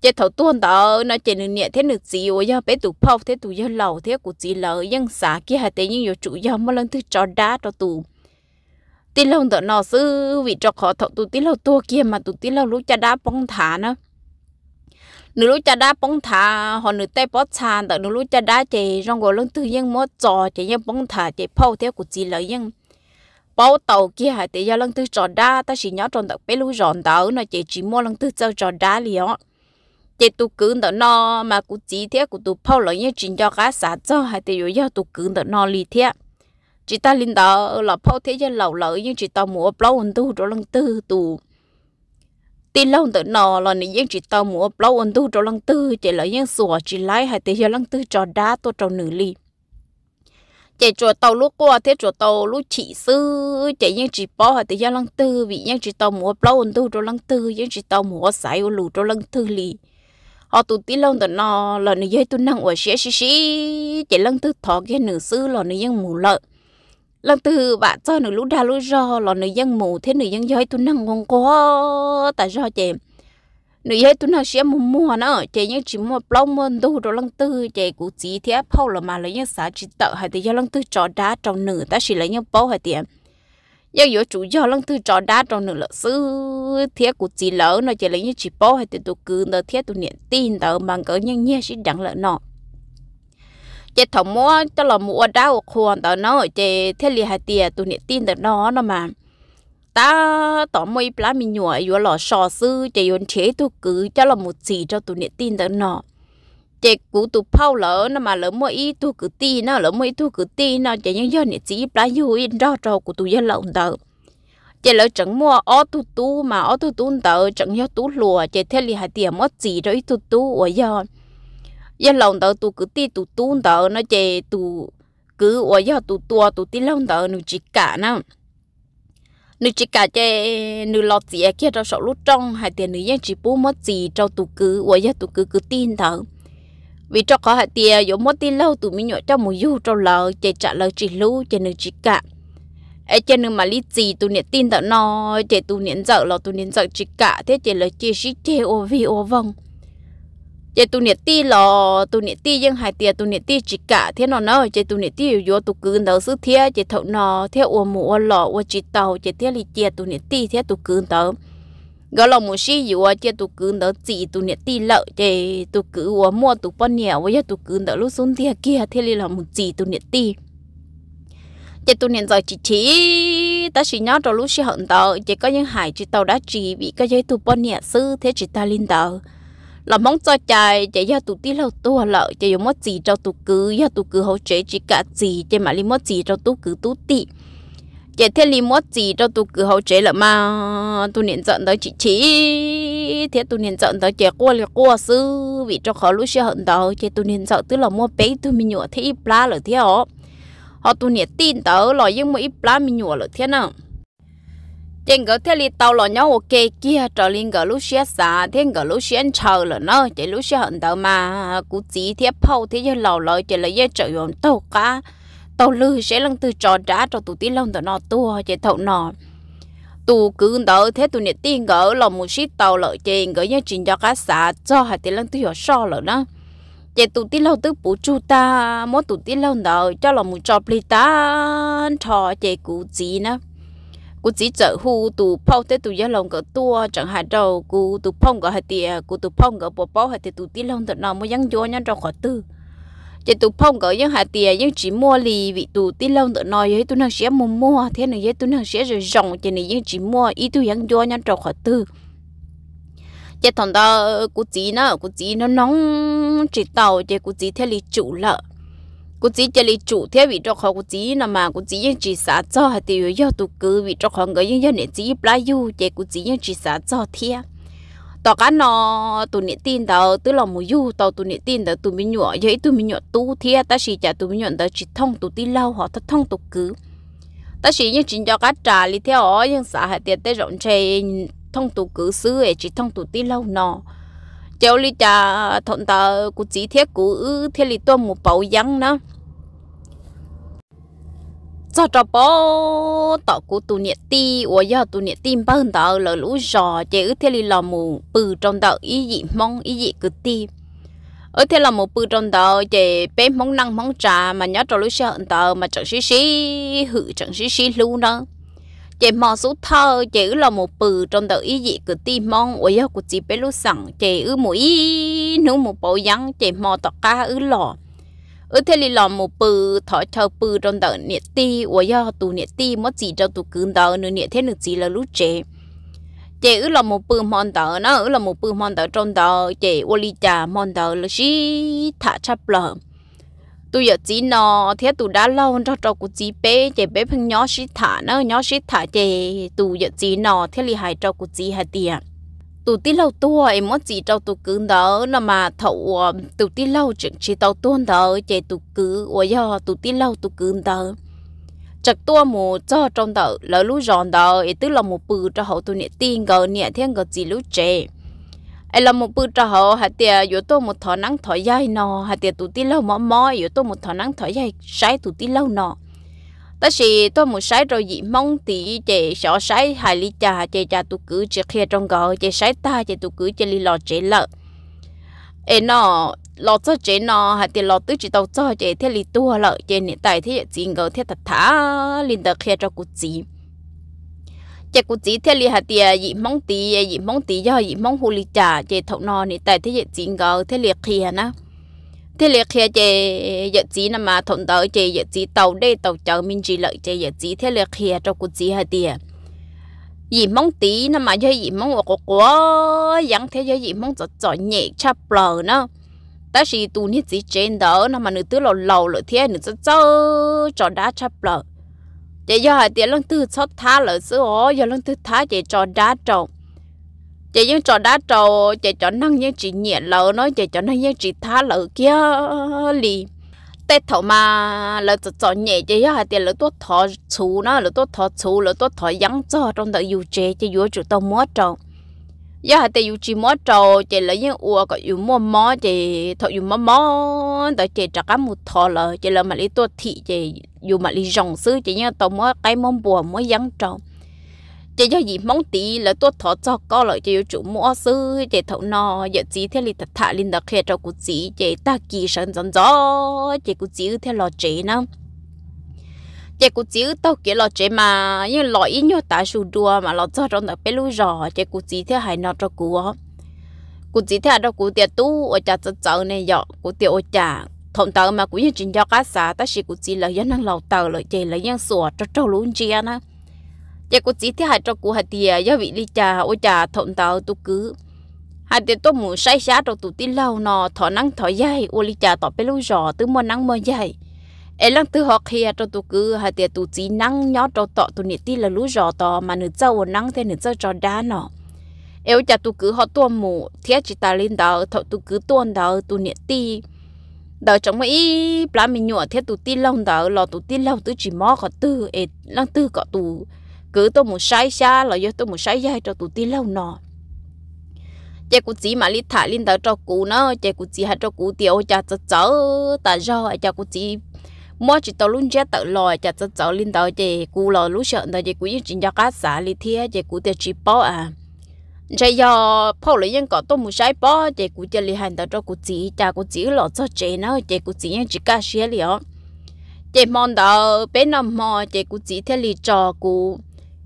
chỉ thầu tuôn tớ, nó chỉ nửa nhẹ thế nửa gì ôi giờ bé tụ phao thế tụ giờ lầu thế của gì lỡ nhưng xã kia hai tiền nhưng giờ chủ giờ mà lần thứ cho đá cho tụ tí lâu tớ nó sư vì cho khó thọ tụ tí lâu tua kia mà tụ tí lâu lúc cha đá bông thả nữa nếu lúc cha đã bóng thả họ nữ tay bó chàn tại nếu lúc cha đã chị rong gọi lưng tư yên mốt trò chị yên bóng thả chị phâu theo của chị lợi yên bao tàu kia hả thì do lưng tư trò đá ta chỉ nhớ tròn tập bé lũ ròn tàu nó chị chỉ mua lưng tư chơi trò đá liền chị tụ cứng tàu nó mà cụ chỉ thế cụ tụ phâu lợi yên chỉ cho cá xả cho hả thì rồi do tụ cứng tàu nó lì thế chị ta linh tàu là phâu thế cho lẩu lẩu nhưng chị tàu mua bao hồn tư rồi lưng tư tụ tin lâu tự nọ là nị yên chỉ tàu mua lâu ôn tu cho lăng tư chỉ là những sủa chỉ lái hay thì lăng tư cho đá tôi cho nữ li chỉ chùa tàu lúc qua thế chùa tàu lúc chỉ sư chỉ những chỉ bỏ hay thì lăng tư vì những chỉ tàu mua lâu ôn tu cho lăng tư những chỉ tàu mua sải u lù cho lăng tư li họ tụ tin lâu tự nọ là nị dây tu năng ở xí xí xí chỉ lăng tư thọ cái nữ sư là nị những mù lợn lần từ bà cho nữ lũ đa lũ rò lọ nữ dân mù thế nữ dân giới tôi năng ngon quá tại do chị nữ giới tôi năng sẽ mua mua nữa chị nhưng chỉ mua plong mua đủ rồi lần từ chị cũng chỉ thế phao là mà lấy những xã chỉ tợ hay thì do lần từ cho đá trong nữ ta chỉ lấy những bao hay tiền giờ giờ chủ do lần từ cho đá trong nữ là sư thế cũng chỉ lỡ nó chỉ lấy những chỉ bao hay thì tôi cứ nó thế tôi niệm tin tờ mà cỡ nhưng nghe chỉ đặng lỡ nọ chị thằng mua cho là mua đau khuôn tao nó chị thế li hai tiền tụi nè tin tao nó nó mà ta tỏ mây plá mình nhủa yếu lò sò sư chị yến chế tụ cứ cho là một gì cho tụi nè tin tao nó chị cú tụ phao lỡ nó mà lỡ mua ít tụ cứ tin nó lỡ mua ít tụ cứ tin nó chị nhân dân nè chỉ plá yếu yên đó cho của tụi dân lộng tao chị lỡ chẳng mua ó tu tu mà ó tu tu tao chẳng nhớ tu lùa chị thế li hai tiền mất gì rồi tu tu ở giờ giờ lòng tớ tụ cứ ti tụ tu tớ nó chè tụ cứ ở giờ tụ tua tụ ti lòng tớ nó chỉ cả nó nữ chỉ cả chè nữ lo gì kia trong sọ lút trong hai tiền nữ dân chỉ bố mất gì cho tụ cứ ở giờ tụ cứ cứ tin thở vì cho có hai tiền giống mất tin lâu tụ mình nhọ trong mù du trong lợ chè trả lợ chỉ lú chè nữ chỉ cả ai chè nữ mà lý gì tụ niệm tin thở no chè tụ niệm dở lo tụ niệm dở chỉ cả thế chè lời chia sĩ chè ô vi ô vong chế tu niệm ti lò tu niệm ti dân hải tiệt tu niệm ti chỉ cả thế nó nó chị tụi nít ti vô tu cưng đầu sư thế chế thấu nó thế uổng mù ô lò ô chỉ tàu chế thế lì chị tu niệm ti thế tu cưng tàu gõ là một sĩ vô chế tu cưng đó chỉ tu niệm ti lợ chế tu cưng uổng mua tu bao nhiêu với tu cưng đó lúc xuống thế kia thế lì là một chỉ tu niệm ti chế tu niệm rồi chỉ chỉ ta chỉ nhớ rồi lúc sĩ hận tàu chị có những hải chỉ tàu đã chỉ bị cái giấy tu bao nhiêu sư thế chỉ ta linh tàu là mong cho chạy chạy ra tụt tí lâu tua lợ chạy dùng mất gì cho tụ cứ ra tụt cứ hỗ trợ chỉ cả gì chạy mà li mất gì cho tụ cứ tụ tí chạy thế li mất gì cho tụ cứ hỗ trợ là mà tụ niệm giận tới chị chỉ thế tụ niệm giận tới chạy qua là qua sư vì cho khó lúc xe hận đó chạy tụ niệm giận tức là mua bé tụ mình nhựa thế ít lá là thế họ họ tụ niệm tin tới là những mà ít lá mình nhựa là thế nào trên gỡ thế li tàu lò nhau ok kia trở lên gỡ lúc xe xả thiên gỡ lúc xe chờ là nó chạy lúc xe hận tàu mà cú chỉ thiết phâu thế giờ lò lò chạy là giờ chở yon tàu cá tàu lư sẽ lần từ trò trả cho tụi tí lông tàu nọ tua chạy thậu nọ tụ cứ đỡ thế tụi nè tiên gỡ lò một xí tàu lợ chè gỡ nhớ trình cho cá xả cho hai tí lăng từ họ so lợ đó chạy tụi tí lâu tức bố chú ta mỗi tụi tí lâu đợi cho lò một trò pli ta thọ chỉ cú chỉ nữa cú chỉ chở hu tụ phong tới tụ gió lòng cỡ tua chẳng hạn đâu cú tụ phong cỡ hai tiề cú tụ phong cỡ bỏ bỏ hai tiề tụ tí lòng tụ nào mới dăng gió nhau trong khỏi tư chỉ tụ phong cỡ những hai tiề những chỉ mua lì vị tụ tí lòng tụ nào ấy tụ năng sẽ mua mua thế này ấy tụ năng sẽ rồi rồng chỉ này những chỉ mua ít tụ dăng gió nhau trong khỏi tư chỉ thằng đó cú chỉ nó cú chỉ nó nóng chỉ tàu chỉ cú chỉ theo lý chủ lợ กูจีจะลีจูเทวิจอกของกูจีนะมากูจียังจีสาจอให้ติวยอตุกือวิจอกของก็ยังยังเนี่ยจีปลาอยู่เจกูจียังจีสาจอเทียต่อกันนอตุเนี่ยตีนเดาตุหลอมูยู่ต่อตุเนี่ยตีนเดาตุมีหนวดยัยตุมีหนวดตู้เทียแต่สีจ่าตุมีหนวดเดาจีท่องตุตีเล่าหอทัดท่องตุกือแต่สียังจีจอกกัดจ่าลีเทียอ๋อยังสาให้เตียเตยรอนเชยท่องตุกือซื้อไอจีท่องตุตีเล่านอ cháu lý cha thọn ta cụ chỉ thiết cụ ư thiết lý tôi một bầu giăng nó cho cho bó tọ của tụ nhiệt ti của do tụ nhiệt tim bao tọ lỡ lũ giò chế ư thế li mù bự trong tọ ý gì mong ý gì cứ ti ở thế là một bự trong tọ chế bé mong năng mong trà mà nhớ trò lũ sợ tọ mà chẳng xí xí hự chẳng xí xí lú nữa chế mò số thơ chế là một bự trong tờ ý gì cứ ti mong của do của chị bé lũ sẵn chế ư mũi nú một bộ rắn chế mò tọ cá ư lò ở thế li lòng một bự thọ thọ bự trong đợt nhiệt ti và do tụ nhiệt ti mất gì trong tụ cứng đợt nữa nhiệt thế nữa gì là lúc chế chế ở lòng một bự mòn đợt nó ở lòng một bự mòn đợt trong đợt chế ô li trà mòn đợt là gì thả chắp lợn tôi giờ chỉ nó thế tôi đã lâu cho cho của chị bé chị bé phân nhỏ xí thả nó nhỏ xí thả chị tôi giờ chỉ nó thế li hại cho của chị hại tiền tụt tí lâu tua em muốn chỉ trâu tụ cứ đó là mà thấu ờ, tụt tí lâu chuyện chỉ tàu tuôn đó chạy tụ cứ ủa do tụt tí lâu tụ cứ đó chặt tua mù cho trong đó lỡ lú giòn đó ấy tức là một bự cho hậu tụ nhẹ tin gờ nhẹ thiên gờ chỉ lú trẻ ấy là một bự cho hậu hạt tiền yếu tố một thọ nắng thọ dai nọ hạt tiền tụt tí lâu mỏ mỏi yếu tố một thọ nắng thọ dai sai tụt tí lâu nọ ta chỉ tôi muốn sai rồi gì mong tí chị sợ sai hai lý cha chị cha tụ cứ chị kia trong gò chị sai ta chị tụ cứ chị lý lọ chị lợ ê nó lọ cho chị nó hay lọ tứ chị tàu cho chị thế lý tua lợ chị hiện tại thế chị ngờ thế thật thả liên tờ kia cho cụ chị chị cụ chị thế lý hay tiền gì mong tí gì mong tí do gì mong hồ lý cha chị thầu nó hiện tại thế chị ngờ thế lý kia nè thế liệt khi chị giờ chỉ nằm mà thuận tới chị giờ chỉ tàu đây tàu chờ mình chỉ lợi chị giờ chỉ thế liệt khi trong cuộc chỉ hai tiền gì mong tí nằm mà chơi gì mong của quá dặn thế chơi gì mong cho cho nhẹ chắp lờ nữa ta chỉ tu nít chỉ trên đó nằm mà nửa tư lầu lầu lỡ thế nữ cho cho cho đá chắp lờ chị giờ hai tiền lần tư chót thá số sữa giờ lần tư thá chị cho đá trọng chị những trò đá trò chị cho năng những chị nhẹ lỡ nói chị cho năng những chị tha lỡ kia lì tết thọ mà lỡ cho cho nhẹ chị hai tiền lỡ tốt thọ chú nó lỡ tốt thọ chú lỡ tốt thọ giăng cho trong đời yêu chế chị yêu chủ tâm múa trò giờ hai tiền yêu chị múa trò chị lỡ những uo có yêu mua mó chị thọ yêu mua mó đời chị trả cá một thọ lỡ chị lỡ mà lý tốt thị chị yêu mà lý rồng sư chị nhớ tâm múa cái món bùa múa giăng trò chỉ cho gì mong tí là tôi thọ cho có lại chỉ chủ mua sư chỉ thấu nọ giờ chỉ theo lịch thật thà linh đặc kia cho cụ chỉ chỉ ta kỳ sơn dần gió chỉ cụ chỉ theo lò chế năng chỉ cũng chỉ tao kia lo chị mà nhưng lo ít như ta sù đua mà lo cho trong đặc bê lú rò chỉ cũng chỉ thế hay nó cho cú ó cũng chỉ thế đó cũng tiệt tu ở chợ chợ chợ này dọ cũng tiệt ở chợ thông tao mà cũng như chuyện cho cá xã ta chỉ cũng chỉ là dân năng lầu tàu lại chị là dân sủa cho trâu lún chia na giờ dạ, cô chỉ thấy hai trâu cô hạt tiền giờ vị đi trà ô trà thọn tàu tu cứ hạt tiền tôi muốn say xá trâu tu tí lâu nọ thọ nắng thọ dây ô đi trà tỏ bé lâu giò từ mò nắng mò dây ấy lăng từ học hè trâu tu cứ hạt tiền tu chỉ nắng nhó trâu tọ tu nị tí là lú giò tọ mà nửa trâu ô nắng thế nửa trâu trò đá nọ ấy trà tu cứ họ tuôn mù thiết chỉ ta lên đó thọ tu cứ tuôn đó tu nị tí đợi trong mấy plasma nhựa thiết tu tí lâu đó lò tu tí lâu tụ chỉ mò có tư ấy lăng tư có tu cứ tôi muốn sai xa là do tôi muốn sai dài cho tụi tí lâu nọ chị cũng chỉ mà lít thả lên tới cho cụ nó chị cũng chỉ hay cho cụ tiêu cha chớ chớ ta do cha cũng chỉ mua chỉ tao luôn chết tự lo cha chớ chớ lên tới chị cụ lo lúc sợ tới chị cũng chỉ cho cá xả lít thia chị cụ tiêu chỉ bỏ à chị do phô lấy nhân cọ tôi muốn sai bỏ chị cũng chỉ lì hành tới cho cụ chỉ cha cũng chỉ lo cho chị nó chị cũng chỉ yên chỉ cá xía liền chị mong đợi bên năm mò chị cũng chỉ theo lì trò cụ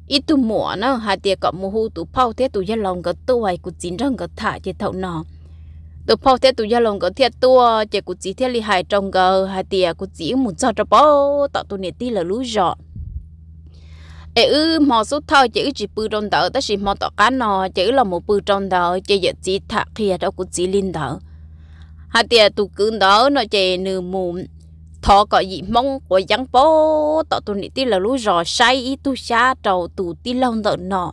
ít tu mùa nó hà tiệt cọ mù hu tụ phao thế tụ gia lòng có tu hoài cụ chín răng có thả chế thậu nọ tụ phao thế tụ gia lòng có thiệt tua chế cụ chỉ thiết li hài trong gờ hà tiệt cụ chỉ muốn cho cho bao tạo tụ nè ti là lú rõ ê ư mò số thao chế chỉ bự trong đỡ ta chỉ mò tọ cá nọ chế là một bự trong đỡ chế giờ chỉ thả kia đâu cụ chỉ linh đỡ hà tiệt tụ cứng đỡ nó chế nửa mồm thọ có gì mong của dân bố tao tụi nị tí là lú rò say ít tu xa trầu tụ tí lông tao nọ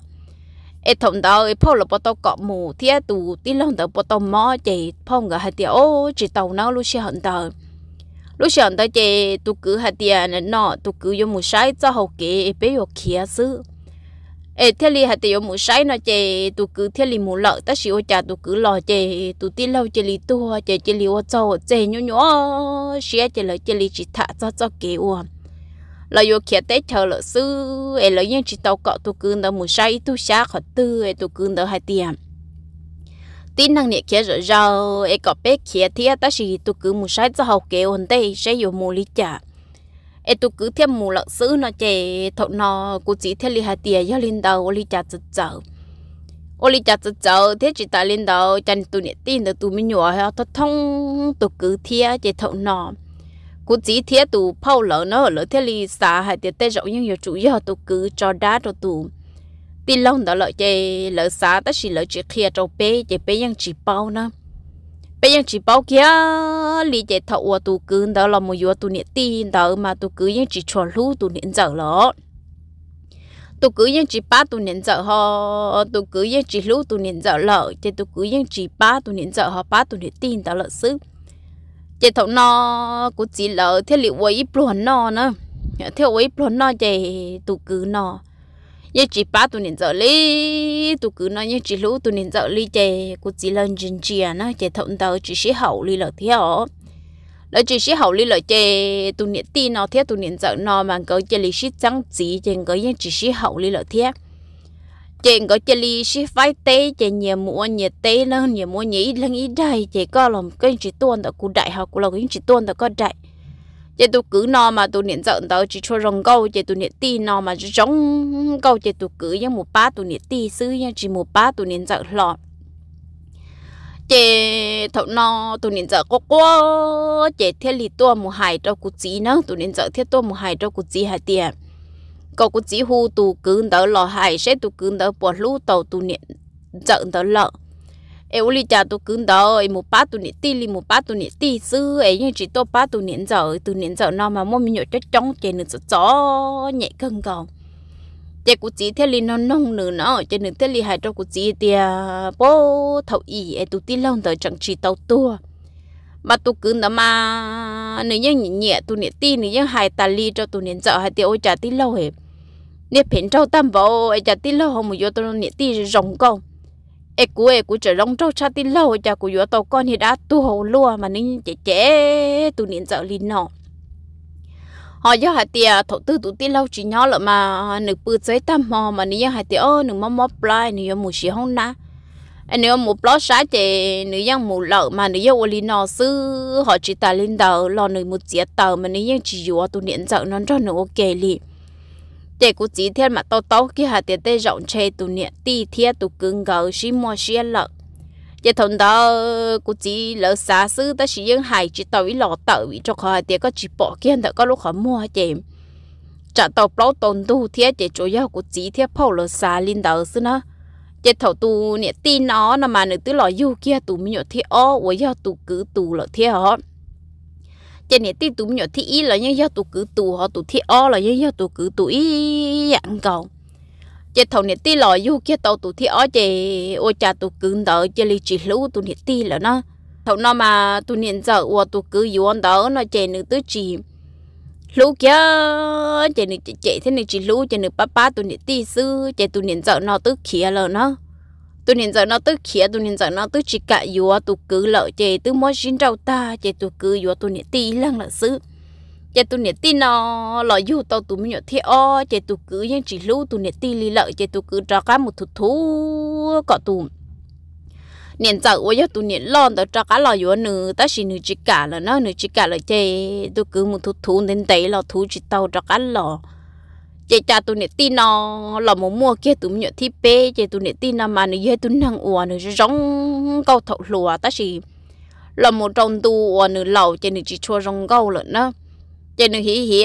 ê thằng tao ê phô là bọn tao cọ mù thía tụ tí lông tao bọn tao mò chị phong ngờ hai tia ô chị tàu nó lú xe hận tao lú xe hận tao chị tụ cứ hai tia nọ tụ cứ vô mù say cho hậu kế ê bé vô kia xứ ê thế li hạt tiêu mù sấy nó chè tụ cứ thiết li mù lợ ta xíu chả tụ cứ lò chè tụ tí lâu chè li tua chè chè li ô cho chè nhũ nhũ xía chè lợ chè li chỉ thả cho cho kế uo lợ yo kia tế chờ lợ sư ê lợ nhưng chỉ tàu cọ tụ cứ nợ mù sấy tụ xá khó tư ê tụ cứ nợ hạt tiền tin năng nhiệt kia rồi rau ê cọ bé kia thì ta xí tụ cứ mù sấy cho học kế ổn tê sẽ dùng mù lý chả ê tu cứ thêm mù lợn sữ nó chè thọ nó cũng chỉ thêm li hạt tiền cho lên đầu li chặt chật chở ô li chặt chật chở thế chỉ tại lên đầu chân tu nhẹ tin được tu mới nhỏ ha thọ thông tu cứ thia chè thọ nó cũng chỉ thia tu phao lợn nó lợn thế li xả hạt tiền tê rộng nhưng nhiều chủ yếu tu cứ cho đá cho tu tin lâu đó lợi chè lợi xả tất chỉ lợi chỉ kia cho bé chè bé ยัง chỉ bao nữa bây giờ chỉ bảo kia lý giải thọ của tụ cứ đó là một yếu tụ niệm tin đó mà tu cứ những chỉ cho lú tu niệm dở lọ tu cứ những chỉ ba tu niệm dở họ tu cứ những chỉ lú tu niệm dở lọ thì tu cứ những chỉ ba tu niệm dở họ ba tu niệm tin đó là sức chỉ thọ nó cũng chỉ lỡ thế liệu ấy buồn nó nữa theo ấy buồn nó chỉ tu cứ nó ye chỉ ba tụi niệm giờ li tụi cứ nói ye chỉ lũ tụi niệm dở li chè cô chỉ lên chân chia nó chè thọn tàu chỉ sĩ hậu li lợi theo lỡ chỉ sĩ hậu li lợi chè tụi niệm tin nó theo tụi niệm dở nó mà có chè li sĩ trắng chỉ chè có ye chỉ sĩ hậu li lợi theo chè có chè li sĩ phái tế chè nhiều mua nhiều tế lớn nhiều mua nhiều ít lớn ít đây chè có làm cái chỉ tuôn tàu cụ đại học cụ làm cái chỉ tuôn tàu có đại chị tụ cứ nó mà tụ niệm giận tao chỉ cho rồng câu chị tụ niệm ti nó mà chỉ giống câu chị tụ cứ như một ba tụ niệm ti sư như chỉ một ba tụ niệm giận lọ chị thấu no tụ niệm giận có quá chị thiết lý tua một hải trong cụ chỉ nữa tụ niệm giận thiết tua một hải trong cụ chỉ hai tiền cậu cụ chỉ hu tụ cứ đỡ lọ hai sẽ tụ cứ đỡ bỏ lũ tàu tụ niệm giận đỡ lợn e uli tu cứ đó e một ba tu nị ti một ba tu nị ti sư chỉ to ba tu nị giờ tu nị giờ nó mà mua mình nhậu cho trong chè nữa cho nhẹ cân còn chè cụ chỉ thế nó nông nữa nó chè nữa thế li hai cho cụ chỉ thì thầu ý e tu ti lâu tới chẳng chỉ tàu tua mà tu cứ đó mà nếu như nhẹ tu nị ti nếu như hai ta li cho tu nị giờ hai tiêu cha ti lâu hết nè phiền trâu tam bộ ai cha ti lâu không một vô tu nị ti rồng công ê cú ê cú trở rong trâu cha tin lâu cha cú yếu tàu con thì đã tu hồ lúa mà nín chế chế tu nín dạo lin nọ họ do hạt tiề thổ tư tụ tin lâu chỉ nhỏ lợ mà à, nửa bự giấy tam mò mà nín hạt tiề ơ nửa mò mò plai nửa mù xì hông na nếu một plot sáng thì nữ dân một lợ mà nữ dân oli nọ sư họ chỉ ta lên đầu lo nửa một chiếc tàu mà nữ dân chỉ dùa tụ niệm dạo nó cho nửa ok liền để cú chỉ thiên mà tao tao kia hà tiền tê rộng chê tụ nè tì thiên tụ cứng gỡ xí mua xí lợ giờ thằng đó cú chỉ lỡ xa xứ ta chỉ những hài chỉ tao ý lọ tợ ý cho khỏi tiền có chỉ bỏ kia thật có lúc khỏi mua tiền, chả tao bảo tồn tu thiên để chủ yêu cú chỉ thiên phâu lỡ xa linh đỡ xứ nữa giờ thằng tu nè tì nó mà nữ tứ lọ yêu kia tụ mi nhọ thiên ó với yêu tụ cứ tụ lỡ thiên hết cho nên tí tụm nhỏ thì ý là những do tụ cứ tụ họ tụ thì o là những do tụ cứ tụ ý ăn cầu chế thầu nè tí lò du kia tàu tụ thì o chế ô cha tụ cứ đỡ chế li chỉ lú tụ nè tí là nó thầu nó mà tụ nè giờ ô tụ cứ du ăn đỡ nó chế nữ tứ chỉ lú kia chế nữ chế thế nữ chỉ lú chế nữ ba ba tụ nè tí sư chế tụ nè giờ nó tứ kia là nó tụi nhìn giờ nó tức khía tụi nhìn giờ nó tức chỉ cả yếu tụi cứ lỡ chè tụi mới xin trâu ta chè tụi cứ yếu tụi nhìn tí lăng là xứ chè tụi nhìn tí nó lỡ yếu tao tụi mới nhỏ thế o chè tụi cứ nhưng chỉ lưu tụi nhìn tí lì lỡ chè tụi cứ cho cá một thụ thú cọ tụi nhìn giờ ôi giờ tụi nhìn lon tao cho cá lò yếu nữ ta xin nữ chỉ cả là nó nữ chỉ cả là chè tụi cứ một thụ thú đến đấy lò thú chỉ tao cho cá lò chị cha tu nè tin nó là một mùa kia tụi nhựa thi pê chị tu nè tin nó mà nó dễ tụi năng ua nó rong câu thọ lùa ta chỉ là một trong tu ua nó lầu chị nè chỉ cho rong câu lợn nó chị nè hỉ hỉ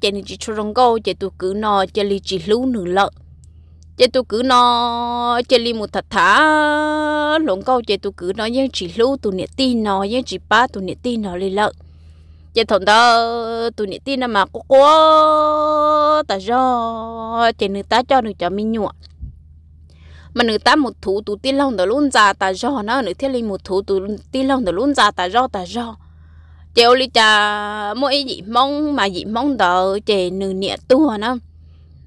chị nè chỉ cho rong câu chị tu cứ nó chị li chỉ lú nửa lợn chị tu cứ nó chị li một thật thả lộn câu chị tu cứ nó nhưng chỉ lú tụi nè tin nó nhưng chỉ ba tụi nè tin nó lì lợn chế thằng đó tụi nị tin mà cô cô ta cho chế nữ ta cho nữ cho mình nhụa mà nữ ta một thú tụi tin lòng đó luôn già dạ ta cho nó nữ thiết lên một thú tụi tin lòng đó luôn già dạ ta cho ta cho chế ô li cha mỗi gì mong mà gì mong đó chế nữ nịa tua nó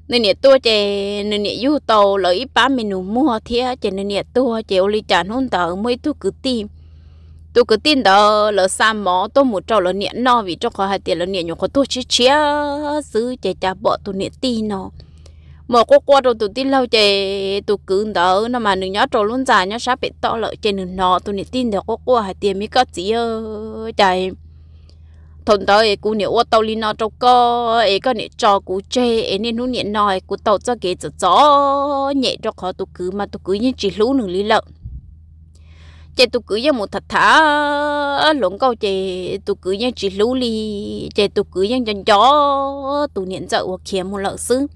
nữ nịa tua chế nữ nịa du tàu lấy ba mình mua thia chế nữ nịa tua chế ô li cha hôn tờ mới tu cứ tìm tôi cứ tin đó là sao mỏ tôi muốn cho là niệm nó vì cho khó hai tiền là niệm nhiều khó tôi chia chia giữ chè chà bỏ tôi niệm tin nó mà có qua đâu tôi tin lâu chè tôi cứ đó nó mà nửa nhớ trâu luôn dài nhớ sắp bị to lỡ chè nửa nó tôi niệm tin được có qua hai tiền mới có gì ơ chạy thôn đó ấy cũng niệm ô tàu li nó trâu co ấy có niệm cho cú chè ấy nên hún niệm nói cũng tàu cho kế cho gió nhẹ cho khó tôi cứ mà tôi cứ như chỉ lũ nửa lý lợn chị tôi cứ như một thật thả lộn câu chị tôi cứ như chỉ lú ly chị tôi cứ như chân chó tôi niệm dậu hoặc kia một lợn sư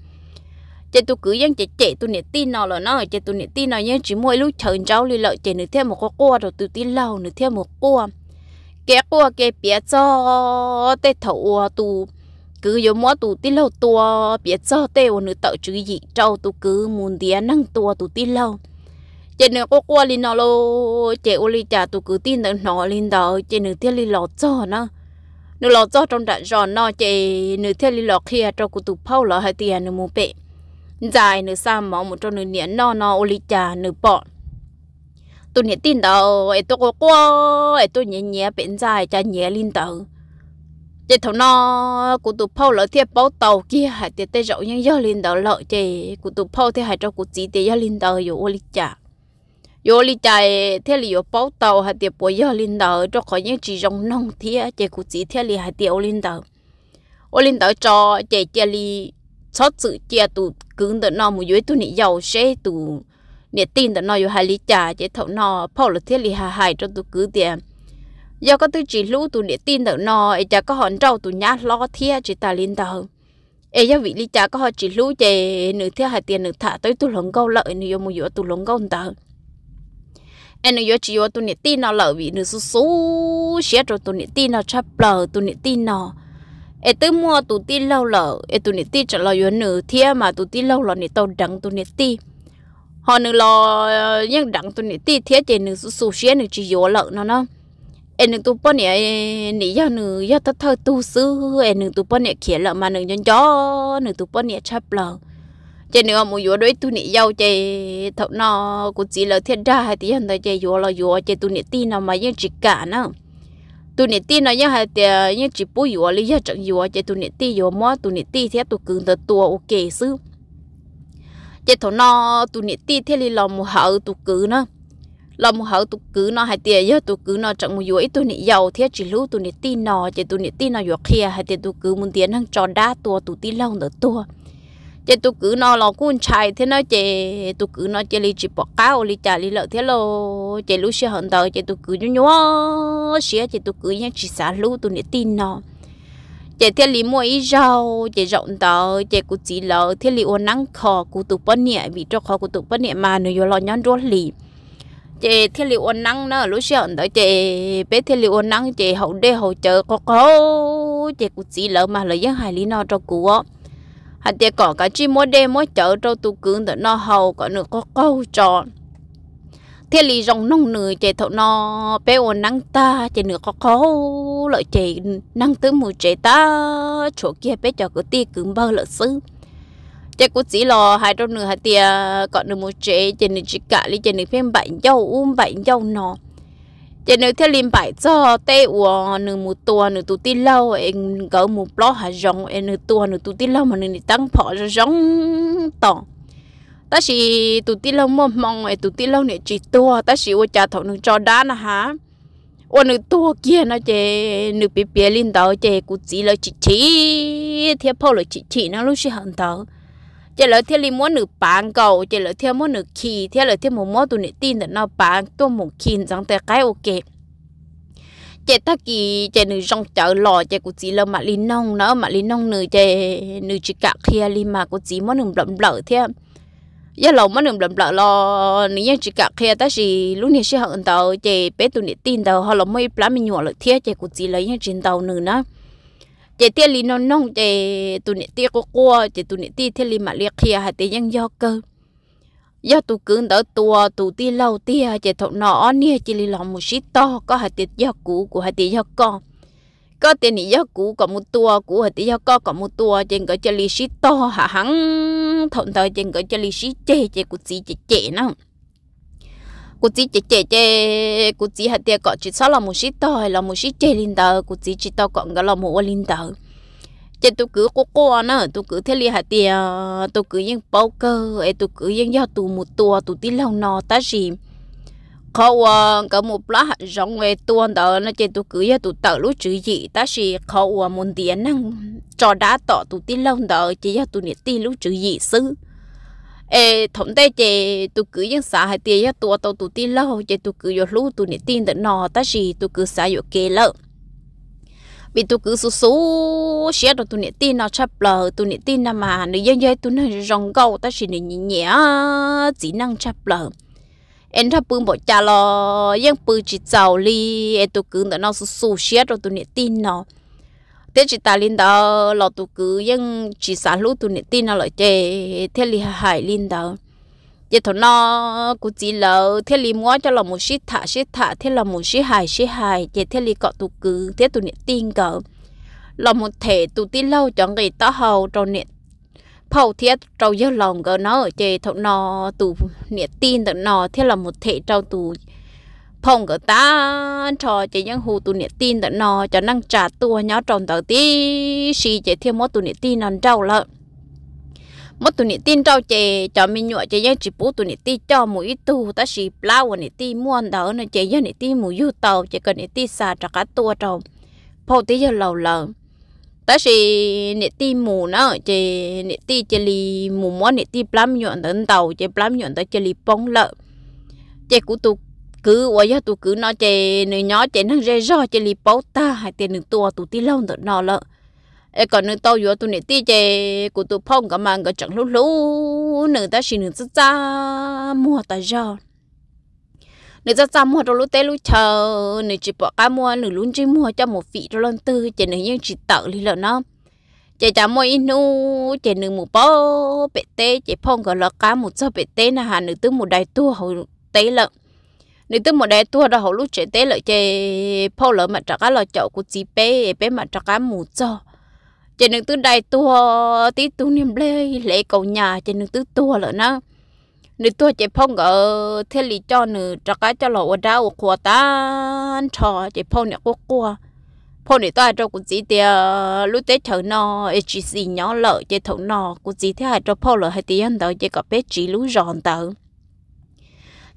chị tôi cứ như chị chị tôi niệm tin nào là nó chị tôi niệm tin nào như chỉ mỗi lúc chờ cháu lì lợn chị nửa thêm một con cua rồi tôi tin lâu nửa thêm một cua cái cua cái bia cho tê thầu tôi cứ giống mỗi tụ tin lâu tua bé cho tê nửa tậu chữ gì trâu tụ cứ muốn tiền năng tua tụ tin lâu chị nữa có qua linh nó lo chế ô li trả tụ cứ tin được nó linh đó chị nữa thiết linh lọt cho nó nữa lọt cho trong đại giòn nó chị nữa thiết linh lọt kia cho cụ tụ phao lọ hai tiền nữa mua bể dài nữa xa mà một trong nữa niệm nó nó ô li trả nữa bỏ tụ niệm tin đó ấy tôi có qua ấy tôi nhẹ nhẹ bên dài cha nhẹ linh đó chị thầu nó cụ tụ phao lọ thiết bao tàu kia hai tiền tê rộng nhưng do linh đó lợi chị cụ tụ phao thiết hai cho cụ chỉ tê do linh đó rồi ô li trả yo li chạy thế li yo bao tàu hạt tiệp bồi yo linh đầu cho khỏi những chỉ rong nông thế chạy cụ chỉ thế li hạt tiệp linh đầu ô linh đầu cho chạy chạy li chót sự chạy tụ cứng đợt nó một dưới tụ nị giàu sẽ tụ nị tin đợt nó yo hai li chạy chạy thầu nó bao là thế li hà hai cho tụ cứ tiền do có tư chỉ lũ tụ nị tin đợt nó ấy chả có hòn trâu tụ nhát lo thế chỉ ta linh đầu ấy do vị lý chạy có họ chỉ lũ chạy nửa thế hai tiền nửa thả tới tụ lồng câu lợi nửa yo một dưới tụ lồng câu đầu anh nói chỉ có tụi nít tin nó lỡ vì nó số số xét rồi tụi nít tin nó chấp lờ tụi nít tin nó ai tới mua tụi tin lâu lỡ ai tụi nít tin trả lời yo nửa thiên mà tụi tin lâu lỡ nít tao đặng tụi nít tin họ nửa lo ờ, nhưng đặng tụi nít tin thế thì nửa số số xét nửa chỉ yo lỡ nó nó em nửa tụi bọn này nỉ do nửa do tao thơ tu sư em nửa tu bao nè khía lỡ mà nửa nhân cho nửa tu bao nè chấp lờ chị nữa mua vô đối tu nị dâu chị thọ nọ cũng chỉ là thiên ra hay tí hơn thôi chị vô là vô chị tu nị tin nào mà như chỉ cả nữa tu nị tin nó như hay thì ờ, như chỉ bố vô lý do chẳng vô chị tu nị tin vô mua tu nị tin thì tu cứng tới tua ok xứ chị thọ nọ tu nị tin thế thì làm một hậu tu cứng nữa làm một hậu tu cứng nó hay tiền do tu cứng nó chẳng mua vô ít tu nị dâu thế chỉ lú tu nị tin nọ chị tu nị tin nó vô kia hay tiền tu cứng muốn tiền hàng cho đá tua tu tin lâu nữa tua chị tụ cứ nó lo cũng chạy thế nó chị tụ cứ nó chị li chỉ bỏ cao li trả li lợ thế lo chị lúc xưa hận đời chị tụ cứ nhú nhú xía chị tụ cứ nhá chỉ xả lú tụ nít tin nó chị thế li mua ít rau chị rộng tờ chị cũng chỉ lợ thế li ôn nắng khó cụ tụ bớt nhẹ bị cho khó cụ tụ bớt nhẹ mà nó lo nhón đuôi lì chị thiên liệu ôn nắng nữa lúc xưa đó chị bé thiên liệu ôn nắng chị hậu đê hậu chờ có có chị cũng chỉ lỡ mà lời dân hài lý nó cho cụ á hạt tiệt cỏ cả chi mỗi đêm mỗi chợ trâu tu cứng để nó hầu có nửa có câu tròn thế lý rong nông nửa chạy thọ nó bé ôn nắng ta chạy nửa có câu lợi chạy nắng tới mùa chạy ta chỗ kia bé cho cứ tia cứng bơ lợi xứ chạy cũng chỉ lo hai trâu nửa hạt tiệt còn nửa mùa chạy chạy nửa chỉ cả lý chạy nửa phim bảy dâu um bảy dâu nó chỉ nếu theo lim bài cho tê uo nửa một tua nửa tu tin lâu em gỡ một lọ hạt rong em nửa tua nửa tu tin lâu mà nửa tăng phỏ ra rong to ta chỉ tu tin lâu mong mong em tu tin lâu này chỉ tua ta chỉ uo cha thọ nửa cho đá nè hả uo nửa tua kia nó chè nửa bì bì linh đầu chè cụ chỉ là chỉ chỉ theo phò là chỉ chỉ nó lúc sẽ hận tao chỉ là thiết lý muốn nữ bán cầu chỉ là thiết muốn nữ khi thiết là thiết muốn muốn tụi nữ tin là nó bán tôi muốn khi rằng tại cái ok chỉ ta kỳ chỉ nữ trong chợ lò chỉ cũng chỉ là mà lý nông nó mà lý nông nữ chỉ nữ chỉ cả khi lý mà cũng chỉ muốn nữ lầm lỡ thế giờ lòng muốn nữ lầm lỡ lo nữ nhân chỉ cả khi ta chỉ lúc này sẽ hận tàu chỉ bé tụi nữ tin tàu họ lòng mới plasma mình nhỏ lợi thiết chỉ cũng chỉ lấy nhân trên tàu nữ nữa chị tia lý non nong chị tụi nị tia cô cô chị tụi nị tia thiên lý mà liệt kia hay tia nhân do cơ do cứng đỡ tua tụ tia lâu tia chị thọ nọ nia chị lý lòng một xí to có hay tia do cũ của hay tia do con có tia nị do cũ có một tua của hay tia do con có một tua chị có chị lý xí to hả hắn thọ nọ chị có chị lý xí chê chị cũng xí chị chê nó cụ chỉ chè chè chè cụ chỉ hạt tiền cọ chỉ sáu là một xí to là một xí chè linh tờ cụ chỉ chỉ to còn cái là một linh tờ chè tôi cứ cố cô nữa tôi cứ thế li hạt tiền tôi cứ yên bao cơ ấy tôi cứ yên do tụ một tua tụ tí lâu nọ ta gì khâu cái một lá giống về tuôn đó nó chè tôi cứ yên tụ tờ lúc chữ gì ta gì khâu muốn tiền năng cho đá tọ tụ tí lâu đó chỉ do tụ niệm tí lúc chữ gì xứ ê thống tê chè tụ cứ dân xã hay tiền tụ tàu tụ tin lâu chè tụ cứ vô lú tụ nè tin tận nọ ta gì tụ cứ xã vô kê lợ bị tụ cứ số số xé đồ tụ nè tin nó chập lờ tụ nè tin nằm mà nữ dân dân tụ nó rong gâu ta gì nè nhẹ nhẹ chỉ năng chập lờ em thắp bưng bỏ cha lo dân bưng chỉ giàu li em tụ cứ nó số số xé đồ tụ nè tin nó thế chỉ ta linh đạo lọt tụ cứ nhưng chỉ xả lũ tu nệ tin nó lại chê thế li hại linh đạo, giờ thằng nó cũng chỉ là thế li mua cho là một shit thả shit thả thế là một shit hài shit hài giờ thế li cọ tu cứ thế tu nệ tin cỡ là một thể tu tin lâu cho người ta hầu trong nệ phâu thiết trâu dơ lòng cỡ nó ở chê thằng nó tu nệ tin thằng nó thế là một thể trâu tụ phong của ta cho chị những hù tụ niệm tin tận nò cho năng trả tua nhỏ tròn tờ tí xì chị thêm mốt tụ niệm tin nằm trâu lợn mất tụ niệm tin trâu chè cho mình nhọ chè giang chỉ bố tụ niệm tin cho mũi tu ta xì plau niệm tin muôn đỡ nè chị giang niệm tin mũi u tàu chè cần niệm tin xà cho cá tua trâu phô tí giờ lầu lợn ta xì niệm tin mù nó chị niệm tin chè li mù món nít tin plam nhọn đến tàu chè plam nhọn tới chè li bông lợn chị cụ tu cứ ủa giờ tụi cứ nói chè nửa nhỏ chè năng rê rò chè li bó ta hai tiền nửa tua tụi tí lâu nữa nọ lợ e còn nửa tàu vừa tụi nửa tí chè của tụi phong cả mang cả chẳng lú lú nửa ta xin nửa ta mua ta rò nửa ta cha mua đồ lú té lú chờ nửa chỉ bỏ cá mua nửa lún chỉ mua cho một vị đồ lần tư chè nửa nhưng chỉ tự lì lợ nó chè chả mua inu chè nửa một bó bẹt té, chè phong cả lọ cá một cho bẹt té là hà nửa tư một đại tua hầu té lợn nếu tôi một đại tua đó họ lúc chế tế lợi chế phô lỡ mà trả cá lò chậu của chị bé bé mà trả cá mù cho chế nên tôi đại tua tí tu niệm lê lễ cầu nhà chế nên tôi tua lỡ nó nếu tua chế phong ở thế lý cho nữ trả cá cho lò ở đau của ta trò chế phong nhà quốc qua phong để tôi cho của chị thì à, lúc tế thở nó hgc nhỏ lợ chế thở nó của chị thế hai cho phong lỡ hai tiền đó chế cả bé chỉ lú giòn tao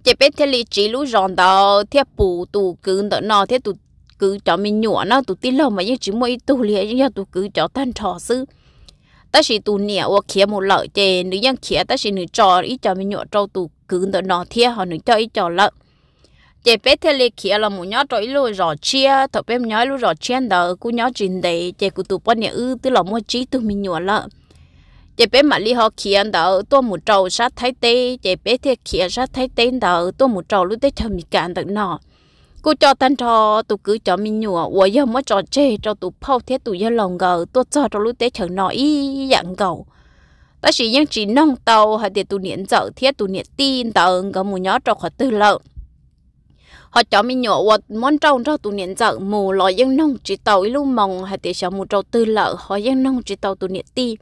chế bé thế lý chỉ lũ ròn đó thế bù tụ cứ đó nó thế tụ cứ cho mình nhủa nó tụ tí lâu mà như chỉ mỗi tụ liền như tụ cứ cho tan trò sư ta chỉ tụ nhẹ hoặc kia một lợi chế nữ dân kia ta chỉ nữ trò ít cho mình nhủa trâu tụ cứ đó nó thế họ nữ cho ít cho lợi chế bé thế lì kia là một nhóm trội lúa rò chia thọ bé nhóm lúa rò chia đó cũng nhóm chín đấy chế cú tụ bọn nhà ư tức là mua chỉ tụ mình nhua lợi chế bé mà li họ kiện đó tôi một trâu sát thái tê chế bé thì kia sát thái tê đó tôi một trâu lúc tết thầm mi cạn được nọ cô cho tan cho tôi cứ cho mình nhùa và giờ mới cho chê cho tôi phao thế tôi giờ lòng gờ tôi cho trong lúc tết thầm nọ ý dạng cầu ta chỉ những chỉ nông tàu hay để tôi niệm dở thiết tôi niệm tin tàu gờ mù nhỏ trò khỏi tư lợn họ cho mình nhỏ vật món trâu cho tôi niệm dở mù lò dân nông chỉ tàu ý lúc mong hay để cho mù trâu tư lợ họ dân nông chỉ tàu tôi niệm tin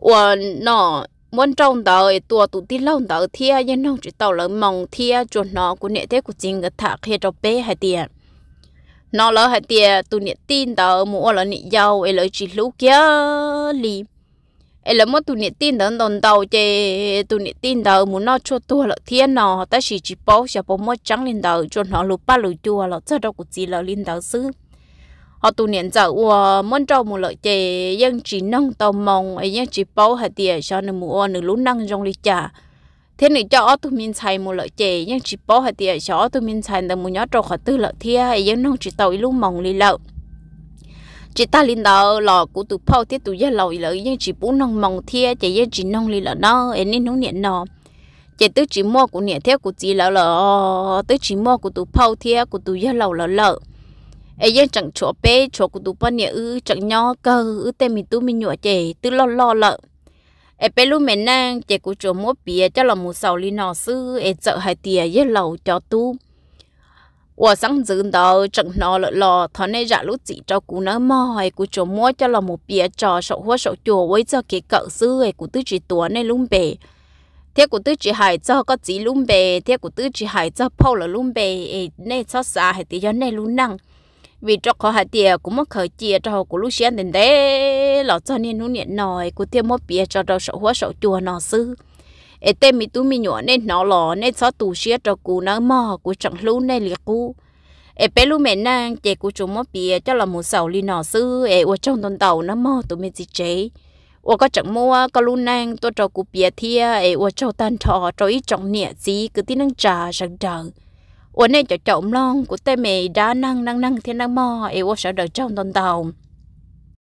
我那 muốn trông đợi tua tụ tin lâu đợi thia nhưng nông chỉ tàu lỡ mong thia cho nó của nệ thế của chính cái thả khi cho bé hai tiền nó lỡ hai tiền tụ nệ tin đợi mua lỡ nệ giàu ấy lỡ chỉ lú kia li ấy lỡ muốn tụ nệ tin đợi đòn đầu chê tụ nệ tin đợi muốn nó cho tua lỡ thia nó ta chỉ chỉ bảo sẽ bảo mua trắng lên đợi cho nó lú ba lú tua lỡ cho đâu của chỉ lỡ lên đợi xứ họ tu niệm giờ ua muốn trâu một lợi chè dân chỉ nông tàu mong ấy dân chỉ bảo hạt tiền cho nên mua nửa lú năng trong ly trà thế nữa cho tụ mình xài một lợi chè dân chỉ bảo hạt tiền cho tụ mình xài tầm mua nhớ trâu khỏi tư lợi thia ấy dân nông chỉ tàu lú mong ly lợ chỉ ta linh đạo lò của tụ bảo thế tụ gia lầu lợi dân chỉ bún nông mong thia chỉ dân chỉ nông ly lợ nó ấy nên nông niệm nó chỉ tứ chỉ mua của niệm theo của chỉ lợ lợ tứ chỉ mua của tụ bảo thia của tụ gia lầu lợ ấy giờ chẳng chỗ bé chỗ cụ tụi bọn nhà ừ, chẳng nhỏ cơ ư ừ, tên mình tụi mình nhọ chè tụi lo lo lợ ấy bé lúc mình nang chè của chỗ mua bia cho là một sầu li nọ sư ấy chợ hai tìa với lầu cho tu. và sáng giờ đó chẳng nó lợ lò thọ này dạ lúc chỉ cho cụ nói mò hay cú chỗ mua cho là một bia trò sậu hoa sậu chùa với cho cái cậu sư hay cú tư chỉ tuấn này lung bể thế của tư chỉ hải cho có chỉ lung bề thế của tư chỉ hải cho phâu là lung bề này cho xa hai tí cho này lung nặng vì cho khó hạt tiền cũng mất khởi chia cho của lúc xuyên đến đấy lọ cho nên nó nhận nòi của thêm một bia cho đầu sổ hóa sổ chùa nó sư ê tên mi tú mi nhỏ nên nó lọ nên xó tù xuyên cho cụ nó mò của chẳng lú nên liệt cụ ê bé lú mẹ nàng chè của chúng mất bia cho là một sầu li nó sư ê ở trong tuần tàu nó mò tụi mình gì chế ở có chẳng mua có lú nàng tôi cho cụ bia thia ê ở trong tan thọ cho ít trọng nhẹ gì cứ tin năng trà chẳng đời วันนี้จะ chọn long của tê mì đã năng năng năng thiên năng mò ấy vô sợ đời trong tuần tàu